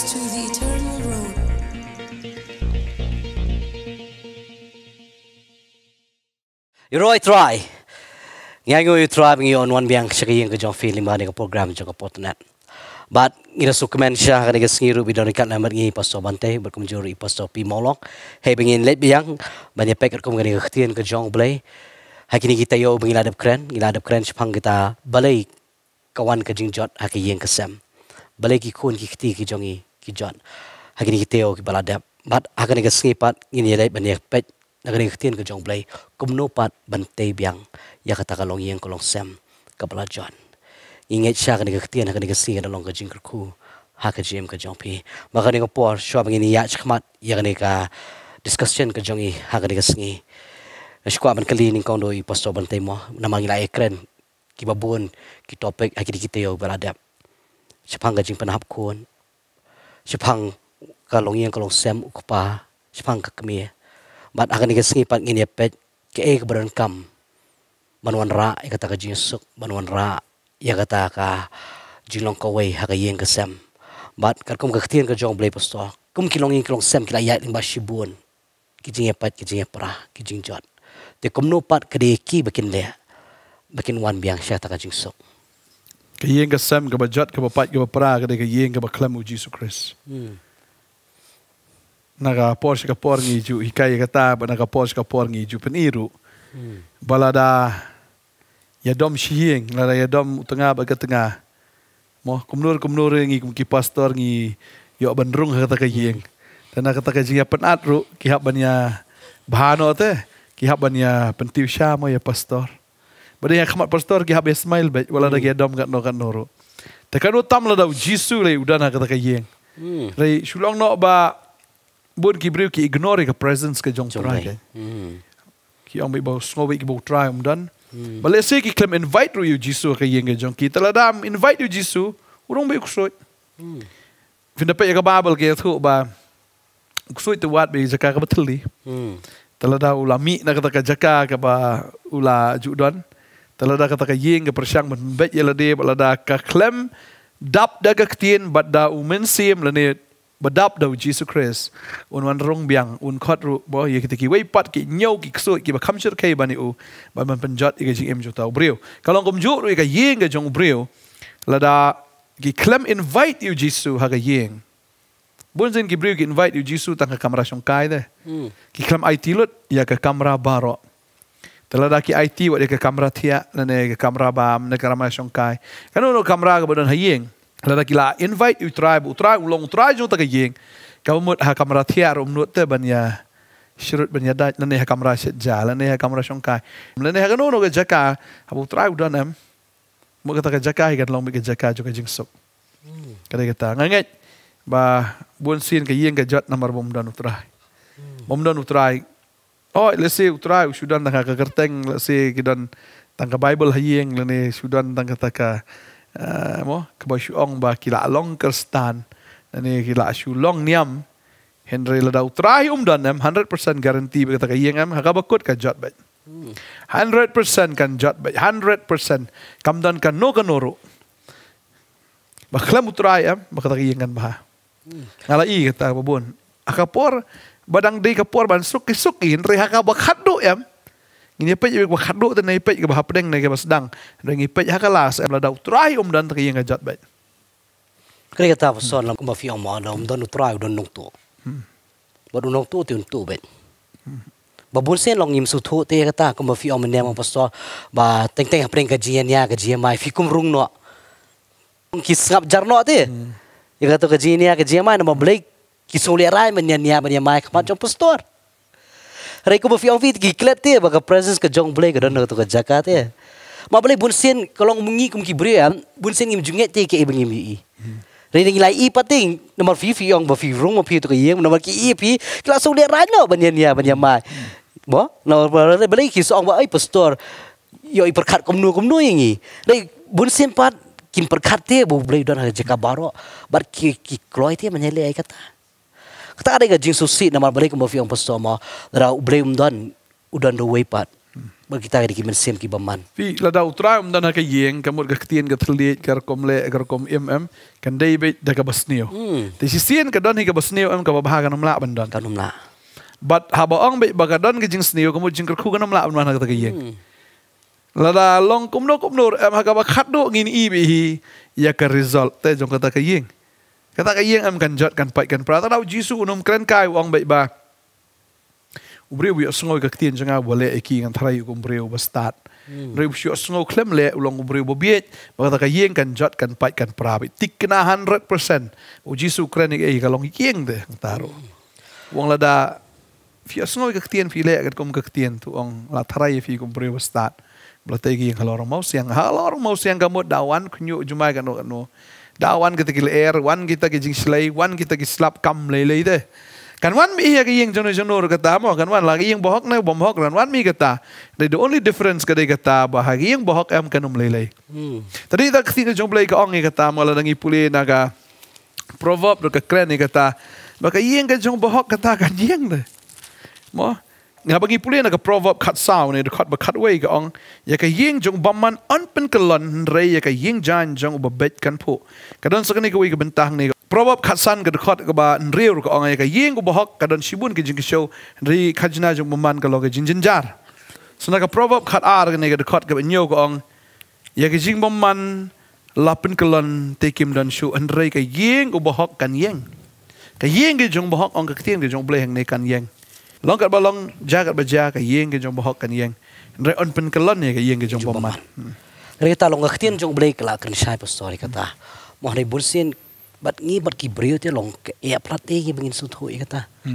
to the eternal You roy try. Ngayon yung try ng one biang sa kiyang kajong feeling ba ng program er ng kapotnet. But ina sukmen siya kada ng sngiru bidon ikat na mag ngi pasto bante berkum juri pasto pimolok. Hey bingin let biang banya peker kum ngani ngertian kajong blay. Hai kini kita yo bingin ladap kren, ngi ladap kren sepang kita balai kawan kajing jot hakiyeng kesem. Balai ki kun ki kti ki jongi กิจจ์ให้กินกิเตียวกิบาลาเดบบัดให้กินกิสกีปัดกินยาได้บันเนียเป็ดให้กินกิเตียนกิจงเปลยกุมโนปัดบันเตียบังอยากตะกลงยิงกลงเซมกับลาจอนยิงเอชากินกิเตียนให้กินกิสกีนั่งลงกิจงกรคู่หากกิจมกิจงพีมาให้กินกิปอร์ชัวบังกินยาชักมัดอยากกินกิดิสคัชชันกิจงอีหากกินกิสกีชกว่ามันคลีนิ่งคอนโดอีพัสดุบันเตียวน้ำมันลายเอกรนกิบบุนกิท็อปิกให้กินกิเตียวบาลาเดบ Sepanggajing penahap kun, ชิพังกะลงยังกะลงแซมอุกปาชิพังกะกเมียบัดอากันิกะสงิปัดงินเยเป็ดกะเอกบรันกัมบันวันระอีกะตากะจิงสุกบันวันระอีกะตากะจิงลงกะเวยฮะกะยิงกะแซมบัดกะคุมกะขีนกะจองเบลปสตอคุมกิลงยังกะลงแซมกิลายะลิงบาชิบุนกิจิงเยเป็ดกิจิงเยปรากิจิงจอดแต่คุมโนปัดกะเดกีบะกินเลบะกินวันเบียงเชตากะจิงสุก ka yeng ka sem ka ba jot ka ba pat ka ba pra ka de ka yeng ka ba klem u jesus christ mm. na ga por ka por ju i kai ta ba na ka por ka ju pen iru hmm. balada ya dom shi yeng la ya dom tengah ba ka tunga mo kumnur kumnur ngi kum ki pastor ngi yo bandrung kata ta ka yeng dan hmm. na ka ta ka ji ru ki hab ya bahano te ki hab ban ya pentiu sha ya pastor Bada yang khamat pastor ki habis smile walau wala lagi adam kat no noro. no ro. Takan lah la dau jisu udah lah nak kata ka yang hmm. Re shulong nok ba bun ki bru ignore ka presence ke jong try ke. Hmm. Ki ang bai bau snowi try um dan. Hmm. Bale se ki klem invite ro you jisu ka yeng ka jong lah dam invite you jisu urong bai kusoi. Vinda pe ka ya babel ke ya thu ba kusoi tu wat bai betul ni. betli. Taladau ulami nak kata ka jaka ka ba ula judan. Telah dah kata kaya yang kepersiang menbet yang lebih lada dah klem dap daga kaktin bat dah umen sim lene bedap dah Jesus Christ un wan rong biang un kot ru boh ya kita kiwai pat ki nyau ki kso ki bakam syur kai bani u bat man penjat ike jing em jota ubrio. Kalau ngom juk ru ike yang ke jong ubrio lada ki klem invite you Jesus haga yang. Bun zin ki brio ki invite you Jesus tangka kamera syong deh. Hmm. Ki klem ai tilut ya ke kamera barok. Dala da IT wa ka kamera tia na ne kamera ba na kan kamera ramai shong Kanu no kamera ga bodon hayeng. Dala da la invite u tribe u tribe long tribe jo ta ka yeng. Ka mo ha kamera tia ro mnu te ban ya. Shirut ban ya da na ha kamera se ja la ha kamera shong kai. Na ne ha kanu no ga jaka ha bu tribe do nam. Mo ka ta jaka ga kan long mi jaka jo ka jing hmm. Kada kita ngangit ba bun sin ka yeng ga jot na mar bom dan u tribe. Hmm. Bom dan u tribe Oh, let's say utra sudan tangka ke kerteng, let's say kita tangka Bible hiyeng lene sudan tangka taka mo eh, kebasuong ba kila long kerstan lene kila sulong niam Henry lada utra um dan 100% garanti kita taka hiyeng em haga bakut ka jot bet 100% kan jot bet 100% kam dan kan no kanoro baklam utra em bakata hiyeng kan ba hmm. ngala i kata babon akapor badang di kapur ban suki suki nri haka bakhadu ya ini pe jadi bakhadu tu nai pe jadi bahapeng nai kita sedang nai pe haka las em ladau trai um dan tri yang ajat baik kerja tahu soal nak mafi ama ah, ada um dan trai um dan nung tu hmm. baru nung tu tu tu baik babun sen long im sutu te kata ko mafi ama ne ma pasto ba teng teng apreng kajian ya kajian mai fikum rung no ki sap jarno te ya hmm. kata kajian ya kajian mai no blake ki soli rai men nia men mai kapan jong pastor reko bo fiang fit ki klet te ba ya. presence ke jong blek ke dono to ke jakat ya ma bale bun sin kalong mungi kum ki brian bun sin ngim junget te ke ibing ngim i Rin ning lai ipating nomor fi fi ong ba fi rong ma fi to ye nomor ki ipi kla so le rai no ban nia ban mai bo no ba boleh ki so ong ba ai pastor yo i perkat kum nu kum nu ngi le bun sin pat kin perkat te bo bale dona jeka baro bar ki ki kloi te ma nia kata kata ada ke jinsu si nama lah kan beli hmm. kan kan ke mafia yang pesta lada dara beli umdan udan do wepat bagi kita ada kimen sem kibaman fi lada utra umdan ke yeng kamur ke ketien ke terli ke rekom le ke mm kan dei be da ke basnio te si sien ke don he ke basnio em ke bandan kan namla but haba ong be baga ke jing sneo kamur jing ke kan namla bandan ke yeng lada long kumno kumnur em ha ke khatdo ngin i be hi ya ke result te jong kata ke yeng Kata tak kaya ngam kan jat kan pait kan prata unum kren kai wang baik ba. Ubriu wiyo sungo ka ketien jenga wale eki ngan tarai yuk umbriu ba stat. Ubriu wiyo hmm. klem le ulang umbriu bobiet. biet. Maka tak kaya ngam jat kan pait kan prabi. Tik kena 100%. Ujisu kren eki kalong ikiyeng de ngan taro. Hmm. Wang lada wiyo sungo ka ketien fi le akad kum ka ketien tu ong la tarai fi umbriu ba stat. Belatai yang halorong mausiang. Halorong mausiang kamu dawan kunyuk jumai kan no kan no. Da wan kita ke air, wan kita ke jing selai, wan kita ke selap kam lay deh. Kan wan mi iya ke yang jono jono kata mo, kan wan lagi yang bohok na bom kan dan wan mi kata. The only difference kada kata bahagi yang bohok am kan um lay hmm. Tadi tak sini jong play ke ong kata mo la nangi puli naga proverb ke kren kata. Maka yang ke jong bohok kata kan yang de. Mo, nga bagi pulen, na proverb khat saw ne khat ba khat wei ga ong ya ka ying jong ba man an pen ka lon re ya ka ying jan jong ba bet kan pu ka don sa ka ni ka wei ka bentah ni proverb khat san ga khat ga ba re ru ka ong ya ka ying ba hok ka don sibun ki jing ki show re khajna jong ba man ka lo ga jin jin jar so na ka proverb khat ar ga ne ga khat ga nyo ga ong ya ka jing ba man la pen ka lon te kim don shu an re ka ying ba hok kan yeng ka ying ge jong ba hok ong ka tien ge jong ble hang ne kan yeng Long kat balong, jaga berjaga, baja, ka yeng ke jong bohok kan yeng. Rai on pen kelon ya ka yeng ke jong bohok mat. Hmm. long ngakhtin jong blei kelak kan shai pa story kata. Mohon rai bursin, bat ngi bat ki brio long ke ea ya prat e ki bengin hmm. kata. Di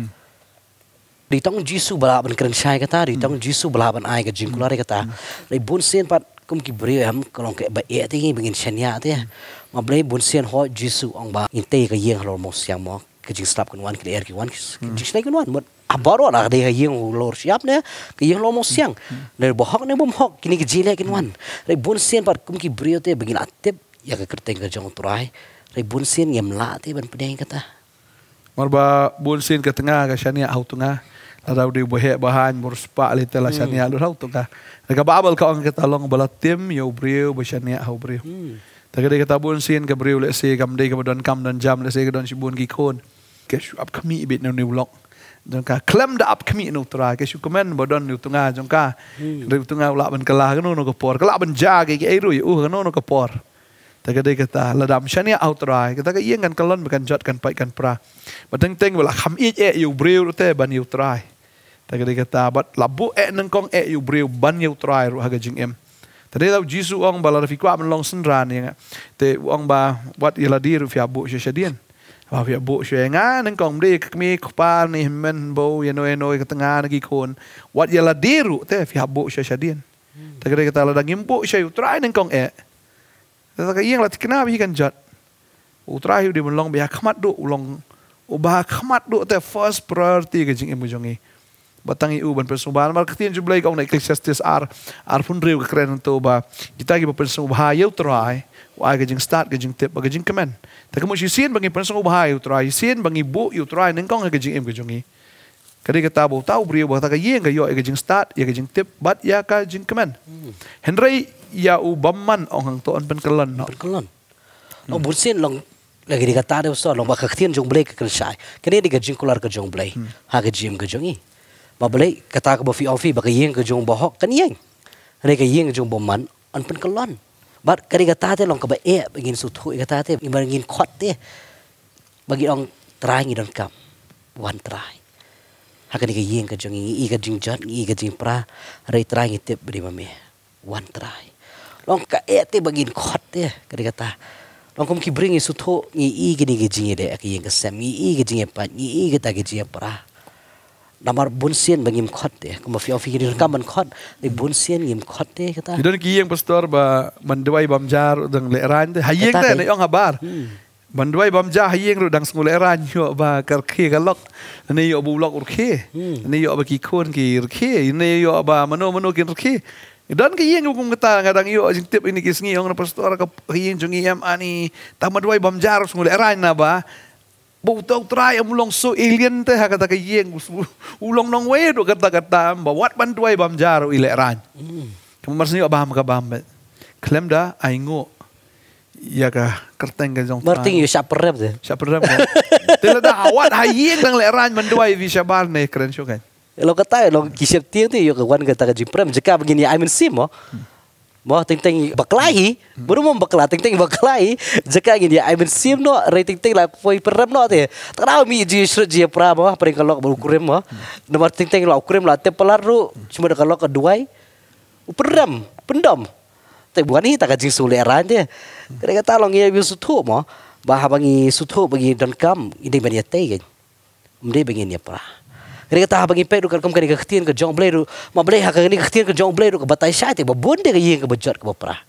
hmm. tong jisu bala ban kan shai kata, di tong jisu bala ban ai ka kula rai kata. Rai bursin pat kum ki brio ham kolong ke ba ya e te ki bengin shanya te. Ma blei bursin ho jisu ong ba in te ka yeng halor mo siang mo ke jing slap kan wan er ki wan slap kan wan mo abaro na lah, kada yung lor siap na yung lomo siyang na siang. na bum hok kini gajile kini wan na bun siyan par kum ki brio te bagin atip ya ka kerteng ka jang turay na bun siyan yam la te ban pedeng kata marba bun sen ka tengah ka siya niya auto nga Tadaw di buhe bahan murspa alita la hmm. siya niya lor auto ka nagababal ka ang kita long balatim yow brio ba siya niya hau brio hmm. Tadaw kita bun sen ke brio le siya kamday ka badan kam dan jam le siya ka don si bun gikon Kesh up kami ibit na ni vlog jangka klem da ap kami in utra ke syu komen bodon ni utunga jangka hmm. ri utunga ulak ben kelah ke nono kepor. por kelah ben jage ke eru ye uh nono kepor. por ta ke dek ta la dam shani ke ta ke yeng kan kelon bekan jot kan pai kan pra ba teng teng bela kham i e yu breu te ban yu trai ta ke dek ta ba labu e neng kong e yu breu ban yu trai ru haga jing em ta dek jisu ong bala rafi kwa men long sen ran ye te ong ba wat yela diru fi abu shadien ว่าเบียบุช่วยงานนั่งกองดีมีขปานนี่มันบูยานุยานุยกตงานกี่คนวัดยาลาดีรุเตะเบียบุช่วยชาดิ่นแต่ก็ได้กตาลาดังยิมบุช่วยอุตรายนั่งกองเอะแต่ก็ยังละที่กน้าพี่กันจัดอุตรายอยู่ดีมันลองเบียขมัดดุลองอุบาขมัดดุเตะ first priority กิจงิมบุจงี batang iu ban persembahan mar ketian jublai kau naik Ecclesiastes ar ar pun riu kekeren tu ba kita gi persembahan yau try, wai gajing start gajing tip gajing kemen tak kemu si sin bangi persembahan yau terai sin bangi bu yau try, neng kau gajing em gajungi kadi kita bu tau briu ba taka yeng gayo gajing start ya gajing tip bat ya ka jing kemen hmm. henry ya u bamman ong hang to on ben kelon no ben no bursin long lagi dikata ada usah long bakak tin jung blai ke kersai kini digajing kular ke jung blai hmm. ha gajing gajungi ba balai kata ko fi ofi ba yeng ko jong ba hok kan yeng ne ka yeng jong ba man an pen kalon ba kan kari ga ta te long ka ba e eh, begin su thu ga ta te ni ba ngin khot te eh. ba gi ong trai ngi don kam wan trai ha ka ni ka yeng ka jong i ka jing jat i ka jing pra re trai ngi te bri ba me wan trai long ka e eh, te ba gin khot te kari ga ta long kum ki bring i su thu ngi i ki ni ki jing i de ka yeng ka sem ngi i ki jing e pa ngi i ka ta ki jing pra damar bunsin bengim khot te kuma fi ofi ri rekam ban khot i bunsin ngim khot te kata idon ki yang pastor ba mandwai bamjar dang le ran te hayeng te yang habar mandwai hmm. bamjar hayeng ru dang sungul ran yo ba kar ke galok ne yo bu lok ur ke hmm. ne yo ba ki khon ki ur ke ne yo ba mano mano ki ur ke idon ki yang ukum kata ngadang yo sing tip ini kisngi yang pastor ka hayeng jungi am ani tamadwai bamjar sungul ran na ba bo tau try am so alien teh ha kata ke yeng ulong nong we do kata kata Bawat wat ban tuai bam jar ile ran hmm. kamu mesti ba ka bam ba klem dah aingu. ngo ya ka kerteng ke jong berarti yo sya perep de sya perep de da awat ha yeng nang le ran man tuai ne kren syo kan lo kata lo kisep tiang tu yo ke wan kata ke jimprem jeka begini i mean sim oh. hmm. Mau ting ting berkelahi Baru mau berkelahi Ting ting berkelahi Jika ingin dia I mean sim no Rating ting lah Poi perem no te Terau mi Jia syurut jia pra Mau Pering kalau Baru kurim mau Nomor ting ting Lalu kurim lah, lah Tepelar ru Cuma dah kalau Keduai Perem Pendam Tapi bukan ini Tak kajing sulit Eran dia. Kena kata Long ia ya, Bisa tu mau Bahabangi Sutuk Bagi dan kam Ini banyak Ini bani Ini bani Ini Kini kata habang impak dukan kamu kini kekhtian ke jauh belai duk. Ma belai haka kini kekhtian ke jauh belai duk. Batai syaiti. Babun dia ke yin ke bejot ke berperah.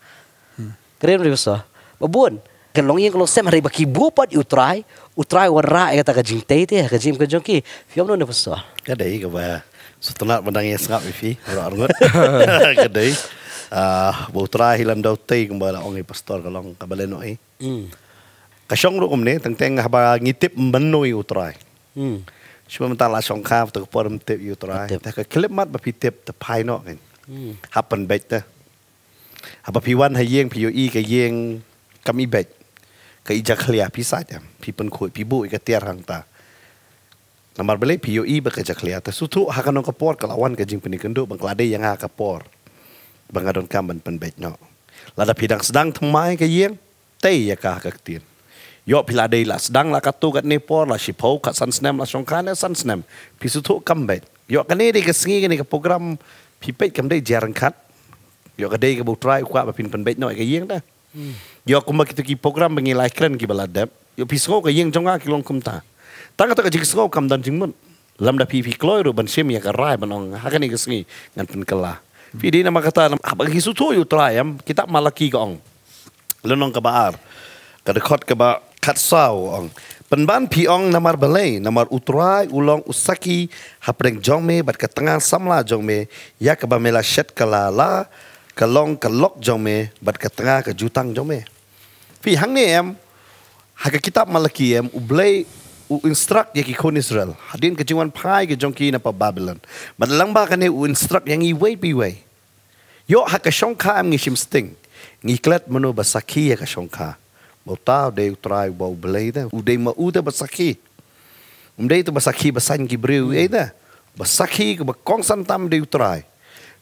Kini kata habang Babun. Kelong kalau sem hari baki bupat utrai. Utrai warna yang kata ke jintai ti. Ke jim ke jongki. Fiam nun dia besar. Kedai ke Setelah pandang sangat, sengap Fifi. Berarungut. Kedai. Ah, Bawa utrai hilang daun tei kembali. Lah Ongi pastor kalong kabalai noi. Kasyong rukum ni. Hmm. Tengteng habang ngitip menui utrai. ช่วยมันตาลาสองข้าวตัวปอมเต็บอยู่ตราไแต่ก็เคลิมัดมาพีเต็บแต่ภายนอกเองฮับเป็นเบ็ดนะฮับพีวันให้เยี่ยงพี่โยอี ก็เยี่ยงกำอีเบ็ดก็อีจะเคลียพี่สายนี่พี่เป็นขวดพี่บุอีก็เตี้ยทางตาน้ำมันเบลพี่โยอีบกกจะเคลียแต่สุดทุกหักนองกระปอ์กลาวันก็จึงเป็นกันดูบังกลาดียังหากระปอ์บังกระดอนกำมันเป็นเบ็ดเนาะ้วด้าพีดังสดังทำไมก็เยี่ยงเตยยากากระเตียน Yo pila dei la sedang la katu kat Nepal la shipo kat Sansnem la Songkane Sansnem. Pisu tu kambet. Yo kene dei kesengi kene ke program pipet kam dei jarang kat. Yo kedei ke butrai kuat bapin penbet no ke yeng dah. Hmm. Yo kumba kitu ki program bengi laikren ki baladep. Yo pisu ke yeng jonga ki longkum ta. Tang ka jik sngo kam dan jingmun. Lam da pipi kloi ro ban shem ya ka rai banong. Ha kene kesengi ngan pen kala. Hmm. Pidi nama kata apa ah, kisu tu yo try am kita malaki ka ong. Lenong ka baar. Kadekot ka ba kat sau ong. Penban pi ong namar belai, namar utrai ulong usaki hapreng jong bat ketengah samla jong ya ke bamela shet ke lala ke bat ketengah kejutang ke jutang Pi hang ni em, hak kitab malaki em ublei u instruct ya kon Israel. Hadin ke pai ke jong na pa Babylon. Bat langba ke ne u instruct yang i wei pi wei. Yo hak ke shong ka am sting. Ngi klet mano basaki ya ke shong Bau tau dia try bau belai tu. Udai ma'u tu bersakhi. Udai um tu bersakhi besan kibriu ya mm. e tu. Bersakhi ke bekong santam dia try.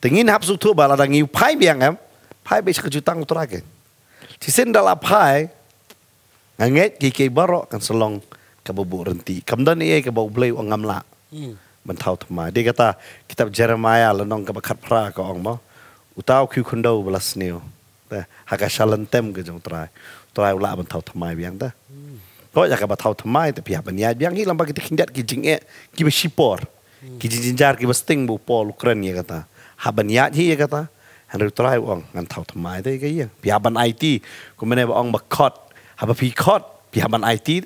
Tengin hap sutu bala dan ngiu pai biang em. Pai bisa kejutang utara ke. Si sen dalam pai. Nganget kikai barok kan selong ke bubuk renti. Kamdan iya e ke bau belai wang ngamla. Mm. Bentau tema. Dia kata kitab Jeremiah lenong ke bakat pra ke orang ma. Utau kiu kundau belas new, Haka shalantem ke jang utara. Haka shalantem ke ត្រូវឡាបន្ទោថ្មៃវៀងតាក៏យ៉ាងកបថោថ្មៃតាពីបញ្ញាវៀងហីឡំបាគិតគិងដាត់គិជីងអេគិបឈីពរគិជីជីងចារគិបស្ទិងបុពលអ៊ុក្រែនយ៉ាងតាហាបញ្ញាជីយ៉ាងតាហើយត្រូវអងងាន់ថោថ្មៃតាគេយ៉ាងពីបានអៃទីគុំមិនឯអងមកខតហាបពីខតពីបានអៃទី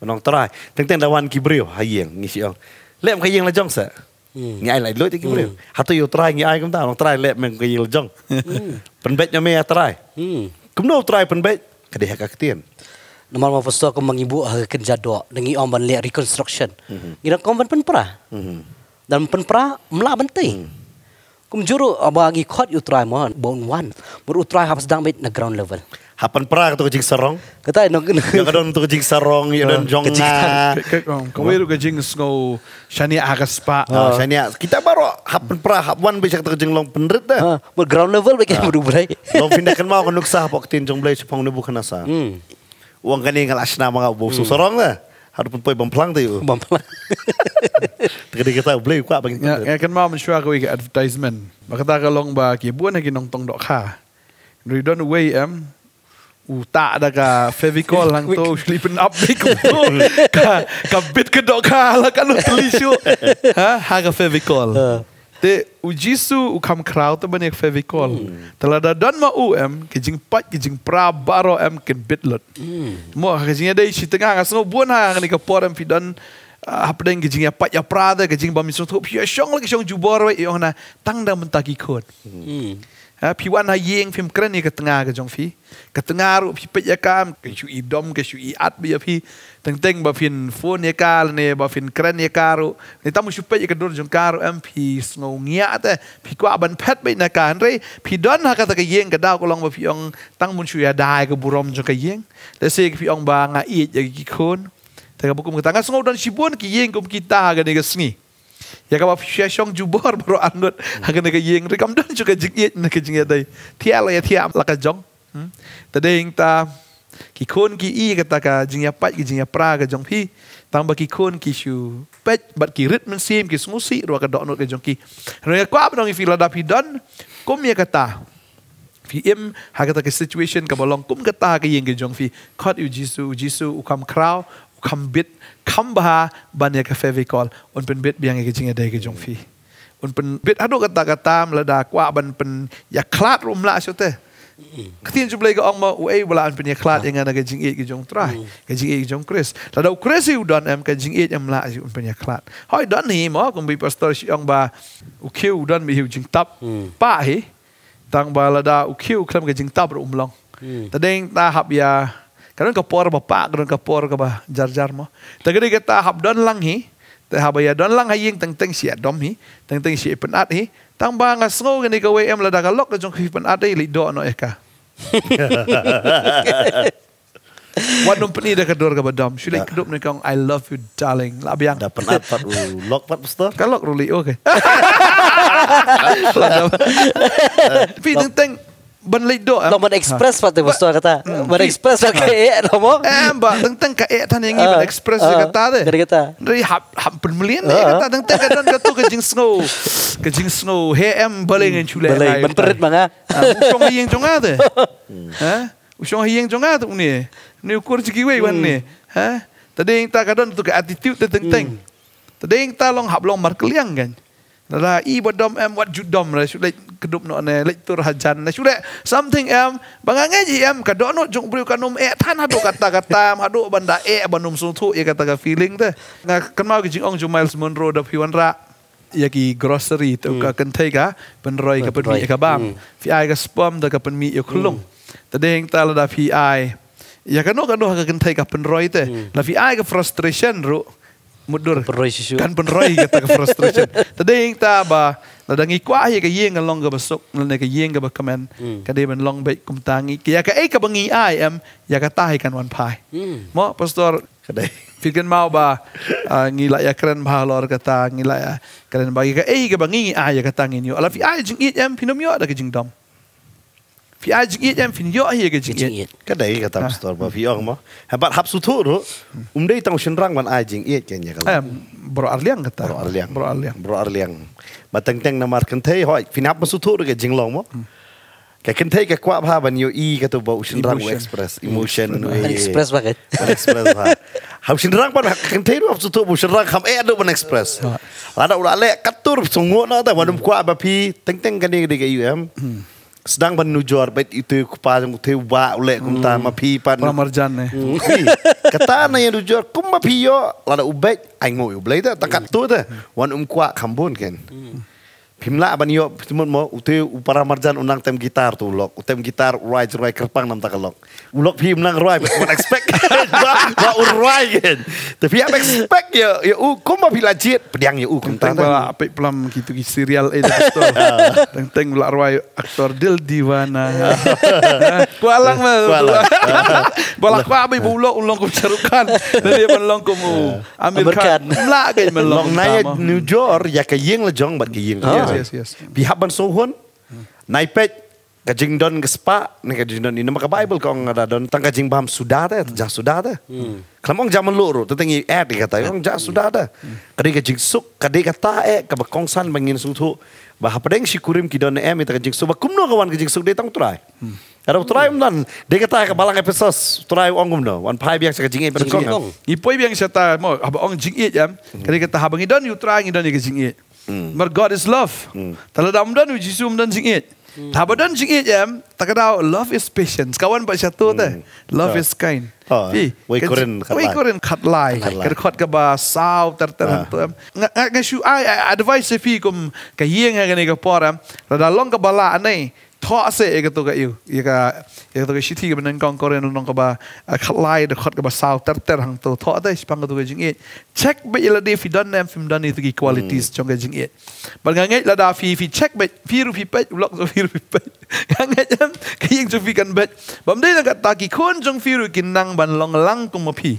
មិនអងត្រៃទាំងទាំងរវ៉ាន់គិប្រៀវហើយយ៉ាងងីស៊ីអងលែមខយ៉ាងឡាចុងសញ៉ៃឡៃលុយតិគិប្រៀវហាតយោត្រៃងីអៃគំតាអងត្រៃលែមមិនគីយ៉ាងឡាចុងពិនបេតញ៉មេអត្រៃគំណោត្រៃពិនបេត kedai hak kaktian. Nomor mau first aku mengibu akan jadu dengi om ban lihat reconstruction. Mhm. Kira kau ban pernah mhm. Dan penpera melah bentai. Mhm. Kum juru abang lagi kot utrai mohon bone one. Berutrai harus dang bet na ground level. Hapan pra ketuk jing sarong? Kata no kena. Yang kadon tu jing sarong yang dan ah, jong na. Kowe ru gajing sngo shania agas pa. Ah. Ah, shania kita baru hapan pra hapan bisa ketuk jing long penrit dah. Mul ground level bagi yang berubah. Long pindahkan mau kena sah pok tin jong blay sepong nebu kena sah. Uang hmm. kani ngal asna mga bosu hmm. sarong lah. Harus pun pergi bumplang tu. Bumplang. Tadi kita beli kuat bagi. Ya, ya kan mau mencuba kau ikut advertisement. Maka tak kalong bagi buat lagi nongtong dok ha. Ridon way em u tak ada ka fevicol lang to sleeping up big ka ka bit kedok dog lah kan la ka ha harga fevicol ha. te u jisu u kam crowd tu banyak fevicol hmm. Telah ada don ma u em ke pat ke prabaro pra baro em ke bit lot Mau ha deh si tengah tenga ngas no bon ha ngani ka por em fi don apa ah, deng ke ya pat ya prada ke jing tu pi shong lagi shong jubor we yo na tang mentaki kod hmm. พี่วันหายเองฟิมกรนีกตงากระจงฟีกตงารูพิปยกามกชูอีดอมกชูอีอัดบียพี่ตั้งแต่งบฟินฟูนกาลเนบฟินกรนีการุในตั้มชุปยกระดูจงการุเอ็มพีสงงเงียแต่พี่กว่าบันเพชรไปนัการไรพี่ดอนหากตะกเยงกดาวก็ลองบพี่องตั้งมุนชุยดายกบุรมจงกเยงแล่เสกพี่องบางอีดยากิคนแต่กรบบุกุมกตังก็สงดอนชิบวนกิเยงกุมกิตากันในกสงี Hmm. Lah ya kaba fia shong jubor baru anut, haga naga yeng rekam don juga jikiet naga jingiet dai tia lo ya tiap laka jong hmm. tada yeng ta ki kon ki kata ka jingia ya pat ki jingia ya pra ka jong pi tamba ki kon pet bat kirit rit men sim ki smusi ro ka donot ka jong ki ro ya kwa bnong fi la don kum ya kata fi im haga ta situation ka kum kata ka yeng ki jong fi kot u jisu jisu u kam คำบิดคำบาบันยากาแฟวิกอลอันเป็นบิดเบียงกิจิงเดกิจงฟีอันเป็นบิดฮัดกตากตามละดากว่าบันเป็นยาคลาดรุมละชุดเตะที่จุบเลยก็ออกมาเอ้ยเวลาอันเป็นยาคลาดยังไงนะกิจิงเอกิจงตรายกิจิงเอกิจงคริสแล้วดาวคริสอยู่ดอนเอ็มกิจิงเอกิจงละอยู่อันเป็นยาคลาดเฮ้ยดอนนี่มอคุณบีพัสตอร์ชิองบาอุคิวดอนมีหิวจิงตับป้าเฮตั้งบาละดาอุคิวคลำกิจิงตับรุมลองแต่เด้งตาหับยา Kanun kapor bapa, kanun kapor kaba jar jar mo. Tapi dia kata hab don langhi, teh hab ya don lang ayeng teng teng siat dom hi, teng teng si penat hi. Tambah ngasngo gini kau WM lada galok kau jong penat at hi lido no eka. Eh Wan dom peni dah kedor kaba dom. Sudah kedop ni kau I love you darling. Labi yang. Dapat at pat lock pat pastor. Kalok ruli okay. Tapi lah teng teng ben lidok am. Lomon express pati ha. bostu kata. Hmm. Ben ekspres, ok ha. e lomo. Em eh, ba tentang ka e tan yang ben ekspres uh, kata de. Dari kata. Dari hap hap ben melian uh, ah. kata tentang ka dan gatu ke snow. Ke snow he em boleh ngan chule. Boleh ben perit bang ah. ah Usong hiang jonga de. Ha? Usong hiang jonga de uni. Ni ukur jiki wei wan ni. Ha? Tadi yang tak kadang tu ke attitude tentang. Hmm. Tadi yang tak long hap long markeliang kan. Nada ibu dom, em wat judom lah, sule kedup no ne lektur hajan lah, sule something em bangang ji em ka do no jung bru kanum eh, than hadu kata kata am hadu banda e eh, banum suntu e kata ka feeling teh, nga kenal, mau ji ong ju miles monro da piwan ra ya ki grocery te hmm. ka kan te ga ka penmi, ka bang hmm. fi ai ga spam da ka penmi, mi yo hmm. kulung te deng ta la fi ai ya kan no kan ka kan te ka pen roi te la fi ai ga frustration ru mudur kan penroy kita kan ke frustration tading ta apa? ladang iku ya ke yeng eh ngelong ke besok nene ah, ya ke yeng ke ba Kadai menlong baik kumtangi. long bait kum ke ai ka bengi ai ya ka tahi kan one pai hmm. mo pastor kadai, fikir kan mau ba ah, ngila ya keren ba lor kata ngila ya keren bagi ka eh ka bengi ai ah, ya ka tangi ni ala fi ai jing i pinom yo ada ke jingdom. في أجي جم في نيو أهي يجي جي كده يجي كتاب ستور بفي يوم ما هبار حب سطور أم ده يتعو شن رانغ من أجي إيه كأني كلا برو أرليان كتاب برو أرليان برو أرليان برو أرليان ما تنج تنج نمار كنتي هاي في نحب سطور يجي جين لوم ما كنتي كقوة بها بنيو إيه كتب بو شن رانغ إكسبرس إيموشن إكسبرس بقى إكسبرس ها هم شن رانغ بنا كنتي نحب سطور بو شن رانغ هم إيه دو بن إكسبرس لا ده ولا لا كتور سونغو نا ده ونم قوة بفي تنج تنج كني كده يو sedang menuju arbet itu ku pasang ku wa ba ulek ku ta hmm. ma pi pan eh. hmm. ma marjan ne kata na yang menuju ku pi yo lada ubek aing mo ublek ta takat tu ta hmm. wan um ku kambon ken Himla aban yo temut mo uti upara marjan undang tem gitar tu lok tem gitar rai rai kerpang nam tak lok ulok pi unang rai but what expect ba ba urai tapi apa expect yo ya, yo ya u koma pi lajit pediang yo ya u kum tang ape pelam gitu serial itu. dastor ah. teng teng ulak rai aktor dil diwana kualang ba bola kwa ba bu ulong kum cerukan tapi ah. oh, ban long kum amerkan la gen melong nae new york ya ke yeng lejong lah, bat ke yeng ah yes, yes, yes. Bihaban sohun, naipet, kajing don ke spa, ni kajing don ini. nama ke Bible kau ada don tang kajing bam sudah ada, jah sudah ada. Hmm. Kalau mung zaman luru, tetengi air kata, mung jah sudah ada. Kadai kajing suk, kadai kata eh, kabe kongsan mengin suhu, bah apa deng si kurim kido ne em itu kajing suk, no kawan kajing suk dia datang terai. Ada terai mungkin, dia kata ke balang episos, terai orang no. wan pai biang sekejingi berkong. Ipoi biang seta, mau abang jingi ya. Hmm. kadai kata abang idon, utra idon kejingi. Mm. But God is love. Mm. Tala dam dan uji sum dan singit. Mm. Tapa singit jam, tak kenal love is patience. Kawan pak satu hmm. tu. Love ah. is kind. Oh, eh, we kurin kat We kurin khatlai. Kada khat ke basau tertentu. Ah. Nga nga syu ai advice if kum ke yeng ngani ke pora. Rada long ke bala nei. Tho se e gitu ke you. Ye tu ye ke shiti ke menang kong kurin long ke bah kat de khat ke bah tertentu terterang tu. Tho ada sipang gitu ke jing e. Check be ila de fi done them fim itu ki qualities jong hmm. ke jing e. Ba nga ngai la fi fi check be fi ru fi pe blok zo fi ru fi pe. Nga ันก็ยังจงฟีกันเบ็ดบำได้ตั้กตากีคนจงฟีร้กินนางบันลองลังกงมาพี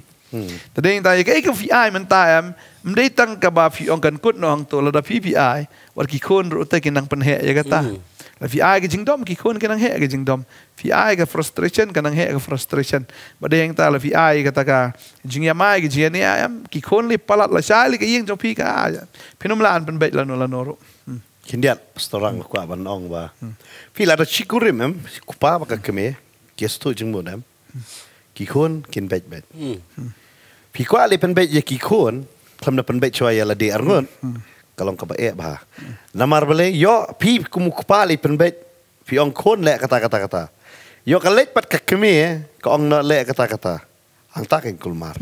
แต่เด้งตายก็ไอ้ก็ฟีไอมันตายมันได้ตั้งกับบาฟีองกันกุดน้องตัวระดับพีพีไอวัดกี่คนรู้แต่กินนางป็นเห่ยังก็ตาแล้วฟีไอก็จิงดอมกี่คนกินนางเห่ก็จิงดอมฟีไอก็ frustration กินางเห่ก็ frustration บัดเดังตายแล้วฟีไอก็ตากาจิงยามายก็จิงเนี่ยกี่คนลิปปลัดละชายลิก็ยิงจงพีก็พี่น้องลานเป็นเบ็ดละนอละนอรู้เคินเดียสตรองกว่าบันองว่าพี่ลาจะชิคุริมมคุปาบักกเมเกสตุจึงบุนมกี่คนกินเบ็ดเบ็ดพี่กว่าเลยเป็นเบ็ดยกี่คนทำได้เป็นเบ็ดช่วยยาละเดียร์เงินกลองกับเอะบ่านามารเบลยโยพี่กุมคุปาเลยเป็นเบ็ดพี่องคนเละกตากตากตาโยกะเล็กปัดกักเมก็องนอเละกตากตาอังตากินกุลมาร